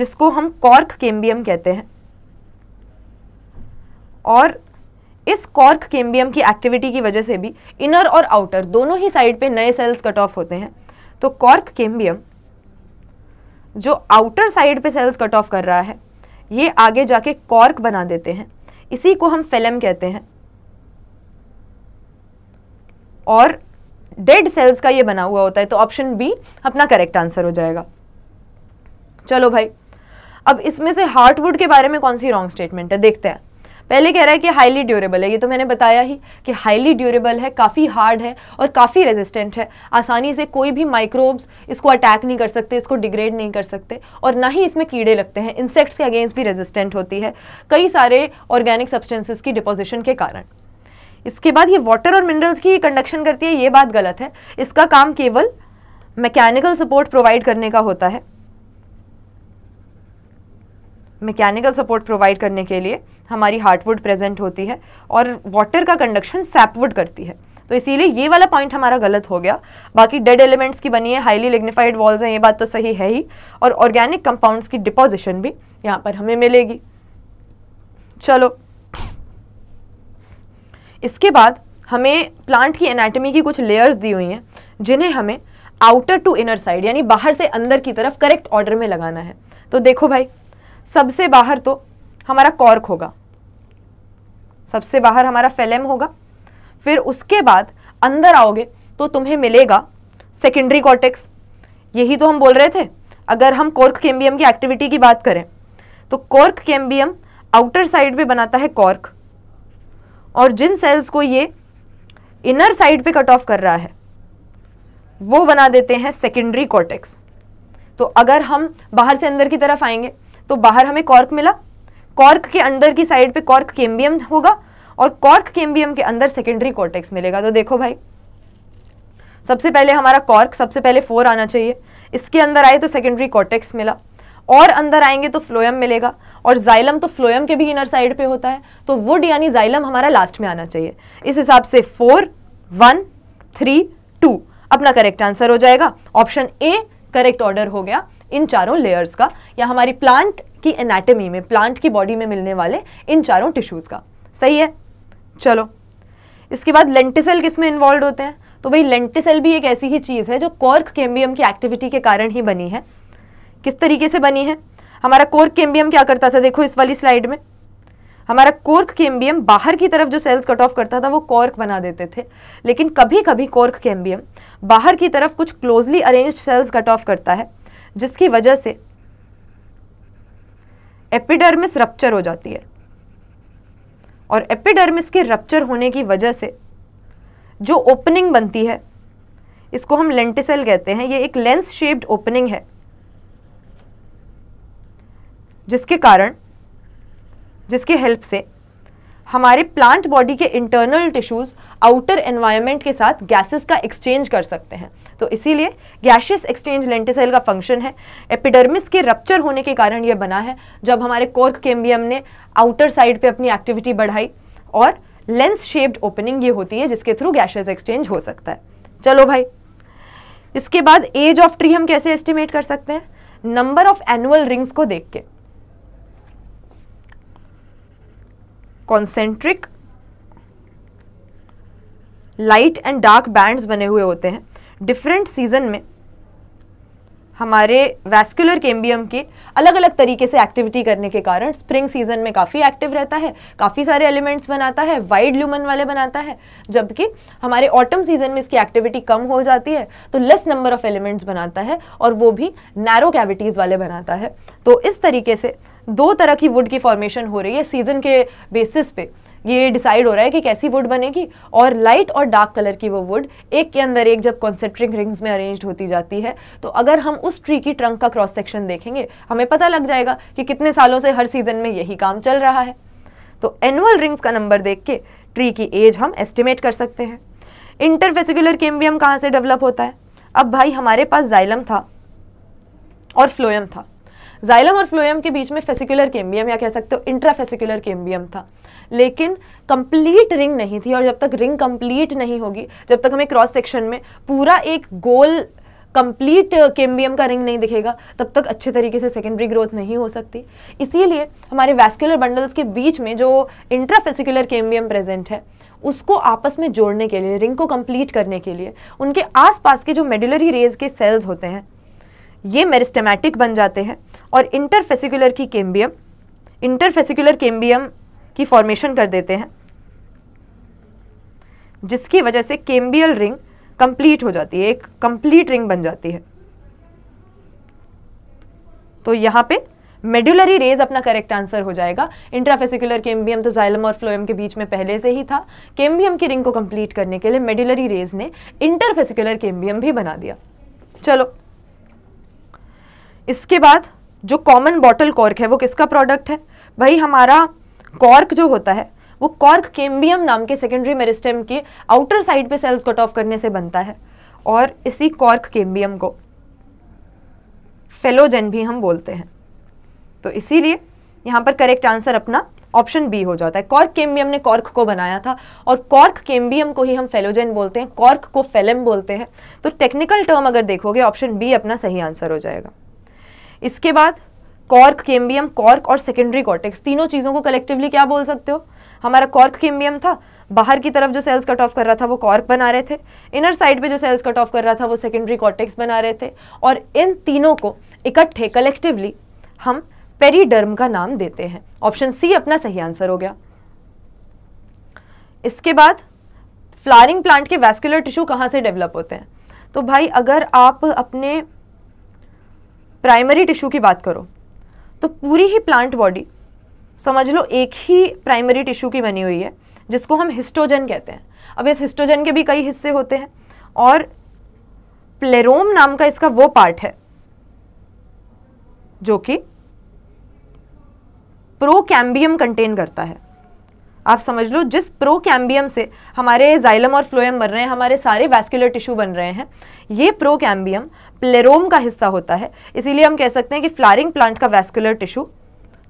जिसको हम कॉर्क केम्बियम कहते हैं और इस कॉर्क केम्बियम की एक्टिविटी की वजह से भी इनर और आउटर दोनों ही साइड पे नए सेल्स कट ऑफ होते हैं तो कॉर्क केम्बियम जो आउटर साइड पे सेल्स कट ऑफ कर रहा है ये आगे जाके कॉर्क बना देते हैं इसी को हम फेलम कहते हैं और डेड सेल्स का ये बना हुआ होता है तो ऑप्शन बी अपना करेक्ट आंसर हो जाएगा चलो भाई अब इसमें से हार्टवुड के बारे में कौन सी रॉन्ग स्टेटमेंट है देखते हैं पहले कह रहा है कि हाईली ड्यूरेबल है ये तो मैंने बताया ही कि हाईली ड्यूरेबल है काफ़ी हार्ड है और काफ़ी रेजिस्टेंट है आसानी से कोई भी माइक्रोब्स इसको अटैक नहीं कर सकते इसको डिग्रेड नहीं कर सकते और ना ही इसमें कीड़े लगते हैं इंसेक्ट्स के अगेंस्ट भी रेजिस्टेंट होती है कई सारे ऑर्गेनिक सब्सटेंसेस की डिपोजिशन के कारण इसके बाद ये वाटर और मिनरल्स की कंडक्शन करती है ये बात गलत है इसका काम केवल मैकेनिकल सपोर्ट प्रोवाइड करने का होता है मैकेनिकल सपोर्ट प्रोवाइड करने के लिए हमारी हार्टवुड प्रेजेंट होती है और वाटर का कंडक्शन सैपवुड करती है तो इसीलिए ये वाला पॉइंट हमारा गलत हो गया बाकी डेड एलिमेंट्स की बनी है हाईली लिग्निफाइड वॉल्स हैं ये बात तो सही है ही और ऑर्गेनिक कंपाउंड्स की डिपोजिशन भी यहाँ पर हमें मिलेगी चलो इसके बाद हमें प्लांट की एनाटमी की कुछ लेयर्स दी हुई हैं जिन्हें हमें आउटर टू इनर साइड यानी बाहर से अंदर की तरफ करेक्ट ऑर्डर में लगाना है तो देखो भाई सबसे बाहर तो हमारा कॉर्क होगा सबसे बाहर हमारा फेलेम होगा फिर उसके बाद अंदर आओगे तो तुम्हें मिलेगा सेकेंडरी कॉर्टेक्स यही तो हम बोल रहे थे अगर हम कॉर्क केम्बियम की एक्टिविटी की बात करें तो कॉर्क केम्बियम आउटर साइड पे बनाता है कॉर्क और जिन सेल्स को ये इनर साइड पे कट ऑफ कर रहा है वो बना देते हैं सेकेंडरी कॉर्टेक्स तो अगर हम बाहर से अंदर की तरफ आएंगे तो बाहर हमें कॉर्क मिला कॉर्क के अंदर की साइड पे कॉर्क केम्बियम होगा और कॉर्क केम्बियम के अंदर सेकेंडरी कॉर्टेक्स मिलेगा तो देखो भाई सबसे पहले हमारा कॉर्क सबसे पहले फोर आना चाहिए इसके अंदर आए तो सेकेंडरी कॉर्टेक्स मिला और अंदर आएंगे तो फ्लोयम मिलेगा और जाइलम तो फ्लोयम के भी इनर साइड पे होता है तो वुड यानी जाइलम हमारा लास्ट में आना चाहिए इस हिसाब से फोर वन थ्री टू अपना करेक्ट आंसर हो जाएगा ऑप्शन ए करेक्ट ऑर्डर हो गया इन चारों लेयर्स का या हमारी प्लांट की एनाटमी में प्लांट की बॉडी में मिलने वाले इन चारों टिश्यूज़ का सही है चलो इसके बाद लेंटिसल किस में इन्वॉल्व होते हैं तो भाई लेंटिसल भी एक ऐसी ही चीज़ है जो कॉर्क केम्बियम की एक्टिविटी के कारण ही बनी है किस तरीके से बनी है हमारा कोर्क केम्बियम क्या करता था देखो इस वाली स्लाइड में हमारा कोर्क केम्बियम बाहर की तरफ जो सेल्स कट ऑफ करता था वो कॉर्क बना देते थे लेकिन कभी कभी कोर्क केम्बियम बाहर की तरफ कुछ closely arrange cells cut off करता है जिसकी वजह से एपिडर्मिस रप्चर हो जाती है और एपिडर्मिस के रप्चर होने की वजह से जो ओपनिंग बनती है इसको हम लेंटिसेल कहते हैं ये एक लेंस शेप्ड ओपनिंग है जिसके कारण जिसके हेल्प से हमारे प्लांट बॉडी के इंटरनल टिश्यूज आउटर एनवायरनमेंट के साथ गैसेस का एक्सचेंज कर सकते हैं तो इसीलिए गैशियस एक्सचेंज लेंटिसाइल का फंक्शन है एपिडर्मिस के रप्चर होने के कारण यह बना है जब हमारे कोर्क केम्बियम ने आउटर साइड पे अपनी एक्टिविटी बढ़ाई और लेंस शेप्ड ओपनिंग ये होती है जिसके थ्रू गैशियस एक्सचेंज हो सकता है चलो भाई इसके बाद एज ऑफ ट्री हम कैसे एस्टिमेट कर सकते हैं नंबर ऑफ एनुअल रिंग्स को देख के concentric light and dark bands बने हुए होते हैं डिफरेंट सीजन में हमारे वैस्कुलर केम्बियम के अलग अलग तरीके से एक्टिविटी करने के कारण स्प्रिंग सीजन में काफ़ी एक्टिव रहता है काफ़ी सारे एलिमेंट्स बनाता है वाइड ल्यूमन वाले बनाता है जबकि हमारे ऑटम सीजन में इसकी एक्टिविटी कम हो जाती है तो लेस नंबर ऑफ एलिमेंट्स बनाता है और वो भी नैरो कैविटीज़ वाले बनाता है तो इस तरीके से दो तरह की वुड की फॉर्मेशन हो रही है सीजन के बेसिस पे ये डिसाइड हो रहा है कि कैसी वुड बनेगी और लाइट और डार्क कलर की वो वुड एक के अंदर एक जब कॉन्सेंट्रिक रिंग्स में अरेंज होती जाती है तो अगर हम उस ट्री की ट्रंक का क्रॉस सेक्शन देखेंगे हमें पता लग जाएगा कि कितने सालों से हर सीजन में यही काम चल रहा है तो एनुअल रिंग्स का नंबर देख के ट्री की एज हम एस्टिमेट कर सकते हैं इंटरफेसिकुलर केम्बियम कहाँ से डेवलप होता है अब भाई हमारे पास जाइलम था और फ्लोयम था जाइलम और फ्लोएम के बीच में फेसिकुलर केम्बियम या कह सकते हो इंट्रा फेसिकुलर केम्बियम था लेकिन कंप्लीट रिंग नहीं थी और जब तक रिंग कंप्लीट नहीं होगी जब तक हमें क्रॉस सेक्शन में पूरा एक गोल कंप्लीट केम्बियम का रिंग नहीं दिखेगा तब तक अच्छे तरीके से सेकेंडरी ग्रोथ नहीं हो सकती इसीलिए हमारे वैस्कुलर बंडल्स के बीच में जो इंट्राफेसिकुलर केम्बियम प्रेजेंट है उसको आपस में जोड़ने के लिए रिंग को कंप्लीट करने के लिए उनके आसपास के जो मेडुलरी रेज के सेल्स होते हैं ये मेरिस्टेमैटिक बन जाते हैं और इंटरफेसिकुलर की केम्बियम इंटरफेसिकुलर केम्बियम की फॉर्मेशन कर देते हैं जिसकी वजह से केम्बियल रिंग कंप्लीट हो जाती है एक कंप्लीट रिंग बन जाती है तो यहां पे मेडुलरी रेज अपना करेक्ट आंसर हो जाएगा इंट्राफेसिकुलर केम्बियम तो जाइलम और फ्लोएम के बीच में पहले से ही था केम्बियम की रिंग को कंप्लीट करने के लिए मेडुलरी रेज ने इंटरफेसिकुलर केम्बियम भी बना दिया चलो इसके बाद जो कॉमन बॉटल कॉर्क है वो किसका प्रोडक्ट है भाई हमारा कॉर्क जो होता है वो कॉर्क केम्बियम नाम के सेकेंडरी मेरिस्टेम के आउटर साइड पे सेल्स कट ऑफ करने से बनता है और इसी कॉर्क केम्बियम को फेलोजन भी हम बोलते हैं तो इसीलिए यहाँ पर करेक्ट आंसर अपना ऑप्शन बी हो जाता है कॉर्क केम्बियम ने कॉर्क को बनाया था और कॉर्क केम्बियम को ही हम फेलोजेन बोलते हैं कॉर्क को फेलम बोलते हैं तो टेक्निकल टर्म अगर देखोगे ऑप्शन बी अपना सही आंसर हो जाएगा इसके बाद कॉर्क केम्बियम कॉर्क और सेकेंडरी कॉर्टेक्स तीनों चीज़ों को कलेक्टिवली क्या बोल सकते हो हमारा कॉर्क केम्बियम था बाहर की तरफ जो सेल्स कट ऑफ कर रहा था वो कॉर्क बना रहे थे इनर साइड पे जो सेल्स कट ऑफ कर रहा था वो सेकेंडरी कॉर्टेक्स बना रहे थे और इन तीनों को इकट्ठे कलेक्टिवली हम पेरीडर्म का नाम देते हैं ऑप्शन सी अपना सही आंसर हो गया इसके बाद फ्लावरिंग प्लांट के वैस्कुलर टिश्यू कहाँ से डेवलप होते हैं तो भाई अगर आप अपने प्राइमरी टिश्यू की बात करो तो पूरी ही प्लांट बॉडी समझ लो एक ही प्राइमरी टिश्यू की बनी हुई है जिसको हम हिस्टोजन कहते हैं अब इस हिस्टोजन के भी कई हिस्से होते हैं और प्लेरोम नाम का इसका वो पार्ट है जो कि प्रोकैम्बियम कंटेन करता है आप समझ लो जिस प्रोकैम्बियम से हमारे जाइलम और फ्लोएम बन रहे हैं हमारे सारे वैस्कुलर टिश्यू बन रहे हैं ये प्रोकैम्बियम प्लेरोम का हिस्सा होता है इसीलिए हम कह सकते हैं कि फ्लारिंग प्लांट का वैस्कुलर टिश्यू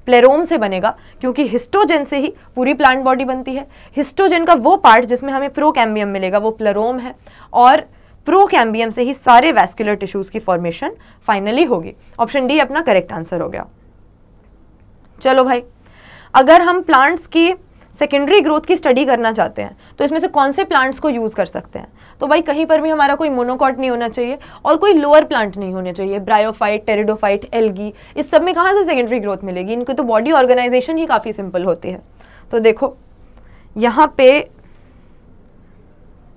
प्लेरोम से बनेगा क्योंकि हिस्टोजेन से ही पूरी प्लांट बॉडी बनती है हिस्टोजेन का वो पार्ट जिसमें हमें प्रोकैम्बियम मिलेगा वो प्लेरोम है और प्रोकैम्बियम से ही सारे वैस्कुलर टिश्यूज़ की फॉर्मेशन फाइनली होगी ऑप्शन डी अपना करेक्ट आंसर हो गया चलो भाई अगर हम प्लांट्स की सेकेंडरी ग्रोथ की स्टडी करना चाहते हैं तो इसमें से कौन से प्लांट्स को यूज़ कर सकते हैं तो भाई कहीं पर भी हमारा कोई मोनोकॉट नहीं होना चाहिए और कोई लोअर प्लांट नहीं होने चाहिए ब्रायोफाइट टेरिडोफाइट एलगी इस सब में कहाँ से सेकेंडरी ग्रोथ मिलेगी इनकी तो बॉडी ऑर्गेनाइजेशन ही काफ़ी सिंपल होती है तो देखो यहाँ पे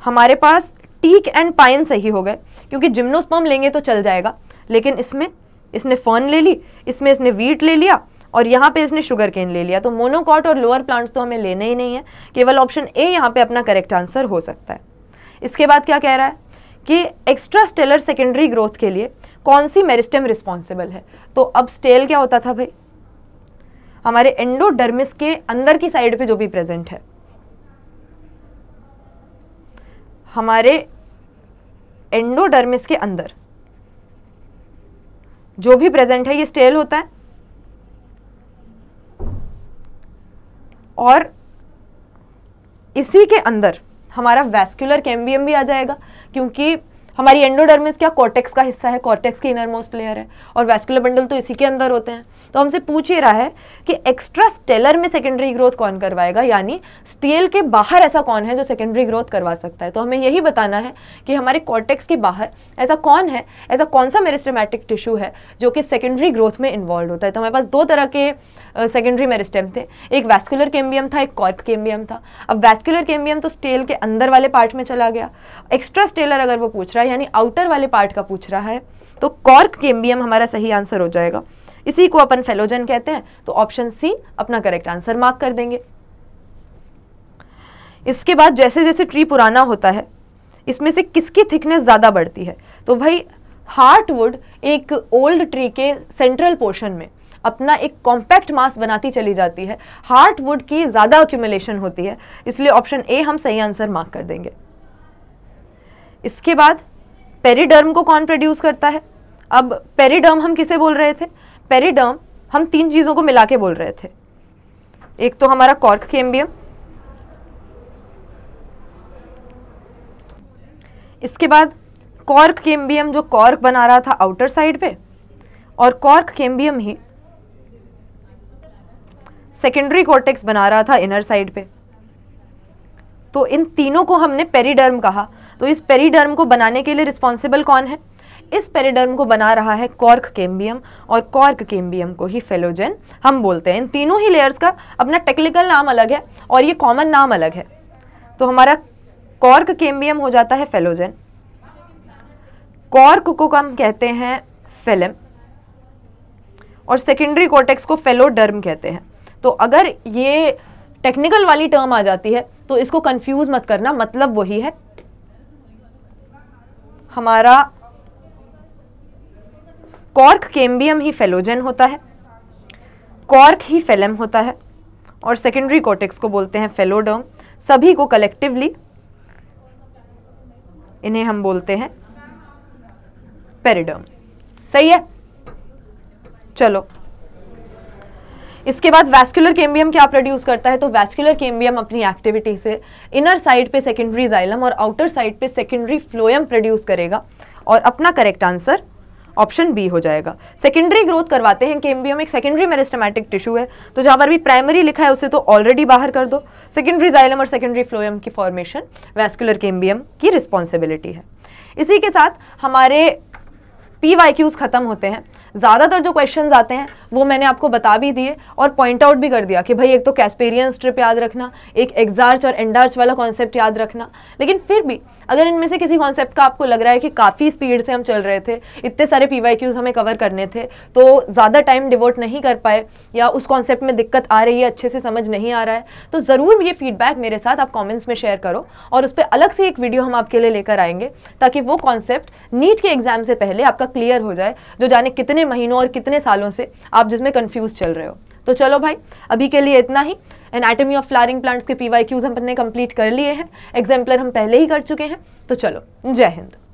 हमारे पास टीक एंड पाइन सही हो गए क्योंकि जिम्नोस्पम लेंगे तो चल जाएगा लेकिन इसमें इसने फर्न ले ली इसमें इसने वीट ले लिया और यहाँ पे इसने शुगर केन ले लिया तो मोनोकॉट और लोअर प्लांट्स तो हमें लेने ही नहीं है केवल ऑप्शन ए यहाँ पे अपना करेक्ट आंसर हो सकता है इसके बाद क्या कह रहा है कि एक्स्ट्रा स्टेलर सेकेंडरी ग्रोथ के लिए कौन सी मेरिस्टम रिस्पॉन्सिबल है तो अब स्टेल क्या होता था भाई हमारे एंडोडर्मिस के अंदर की साइड पर जो भी प्रेजेंट है हमारे एंडोडर्मिस के अंदर जो भी प्रेजेंट है ये स्टेल होता है और इसी के अंदर हमारा वैस्कुलर कैम्बियम भी आ जाएगा क्योंकि हमारी एंडोडर्मिस क्या कॉर्टेक्स का हिस्सा है कॉर्टेक्स की इनर मोस्ट लेयर है और वैस्कुलर बंडल तो इसी के अंदर होते हैं तो हमसे पूछ ही रहा है कि एक्स्ट्रा स्टेलर में सेकेंडरी ग्रोथ कौन करवाएगा यानी स्टेल के बाहर ऐसा कौन है जो सेकेंडरी ग्रोथ करवा सकता है तो हमें यही बताना है कि हमारे कॉर्टेक्स के बाहर ऐसा कौन है ऐसा कौन सा मेरिस्टमेटिक टिश्यू है जो कि सेकेंडरी ग्रोथ में इन्वॉल्व होता है तो हमारे पास दो तरह के सेकेंडरी मेरिस्टेम थे एक वैस्कुलर केम्बियम था एक कॉर्क केम्बियम था अब वैस्कुलर केम्बियम तो स्टेल के अंदर वाले पार्ट में चला गया एक्स्ट्रा स्टेलर अगर वो पूछ रहा है यानी आउटर वाले पार्ट का पूछ रहा है तो कॉर्क केम्बियम हमारा सही आंसर हो जाएगा इसी को अपन फेलोजन कहते हैं तो ऑप्शन सी अपना करेक्ट आंसर मार्क कर देंगे इसके बाद जैसे जैसे ट्री पुराना होता है इसमें से किसकी थिकनेस ज़्यादा बढ़ती है तो भाई हार्टवुड एक ओल्ड ट्री के सेंट्रल पोर्शन में अपना एक कॉम्पैक्ट मास बनाती चली जाती है हार्ट वुड की ज़्यादा अक्यूमुलेशन होती है इसलिए ऑप्शन ए हम सही आंसर मार्क कर देंगे इसके बाद पेरीडर्म को कौन प्रोड्यूस करता है अब पेरीडर्म हम किसे बोल रहे थे पेरीडर्म हम तीन चीज़ों को मिला के बोल रहे थे एक तो हमारा कॉर्क केम्बियम इसके बाद कॉर्क केम्बियम जो कॉर्क बना रहा था आउटर साइड पे और कॉर्क केम्बियम ही सेकेंडरी कॉर्टेक्स बना रहा था इनर साइड पे तो इन तीनों को हमने पेरीडर्म कहा तो इस पेरीडर्म को बनाने के लिए रिस्पॉन्सिबल कौन है इस पेरीडर्म को बना रहा है कॉर्क केम्बियम और कॉर्क केम्बियम को ही फेलोजेन हम बोलते हैं इन तीनों ही लेयर्स का अपना टेक्निकल नाम अलग है और ये कॉमन नाम अलग है तो हमारा कॉर्क केम्बियम हो जाता है फेलोजेन कॉर्क को हम कहते हैं फेलम और सेकेंडरी कॉर्टेक्स को फेलोडर्म कहते हैं तो अगर ये टेक्निकल वाली टर्म आ जाती है तो इसको कंफ्यूज मत करना मतलब वही है हमारा कॉर्क केम्बियम ही फेलोजन होता है कॉर्क ही फेलम होता है और सेकेंडरी कॉटेक्स को बोलते हैं फेलोडर्म सभी को कलेक्टिवली इन्हें हम बोलते हैं पेरिडर्म सही है चलो इसके बाद वैस्कुलर केम्बियम क्या प्रोड्यूस करता है तो वैस्कुलर केम्बियम अपनी एक्टिविटी से इनर साइड पे सेकेंडरी जाइलम और आउटर साइड पे सेकेंडरी फ्लोयम प्रोड्यूस करेगा और अपना करेक्ट आंसर ऑप्शन बी हो जाएगा सेकेंडरी ग्रोथ करवाते हैं केम्बियम एक सेकेंडरी मेरिस्टमैटिक टिश्यू है तो जहाँ पर भी प्राइमरी लिखा है उसे तो ऑलरेडी बाहर कर दो सेकेंडरी जाइलम और सेकेंडरी फ्लोयम की फॉर्मेशन वैस्कुलर केम्बियम की रिस्पॉन्सिबिलिटी है इसी के साथ हमारे पी वाई क्यूज़ ख़त्म होते हैं ज़्यादातर जो क्वेश्चन आते हैं वो मैंने आपको बता भी दिए और पॉइंट आउट भी कर दिया कि भाई एक तो कैस्पेरियन स्ट्रिप याद रखना एक एग्जार्च और एंडार्च वाला कॉन्सेप्ट याद रखना लेकिन फिर भी अगर इनमें से किसी कॉन्सेप्ट का आपको लग रहा है कि काफ़ी स्पीड से हम चल रहे थे इतने सारे पी हमें कवर करने थे तो ज़्यादा टाइम डिवोट नहीं कर पाए या उस कॉन्सेप्ट में दिक्कत आ रही है अच्छे से समझ नहीं आ रहा है तो ज़रूर ये फीडबैक मेरे साथ आप कॉमेंट्स में शेयर करो और उस पर अलग से एक वीडियो हम आपके लिए लेकर आएंगे ताकि वो कॉन्सेप्ट नीट के एग्ज़ाम से पहले आपका क्लियर हो जाए जो जाने कितने महीनों और कितने सालों से आप जिसमें कन्फ्यूज़ चल रहे हो तो चलो भाई अभी के लिए इतना ही एंड ऑफ फ्लारिंग प्लांट्स के पी हम अपने कंप्लीट कर लिए हैं एग्जाम्पलर हम पहले ही कर चुके हैं तो चलो जय हिंद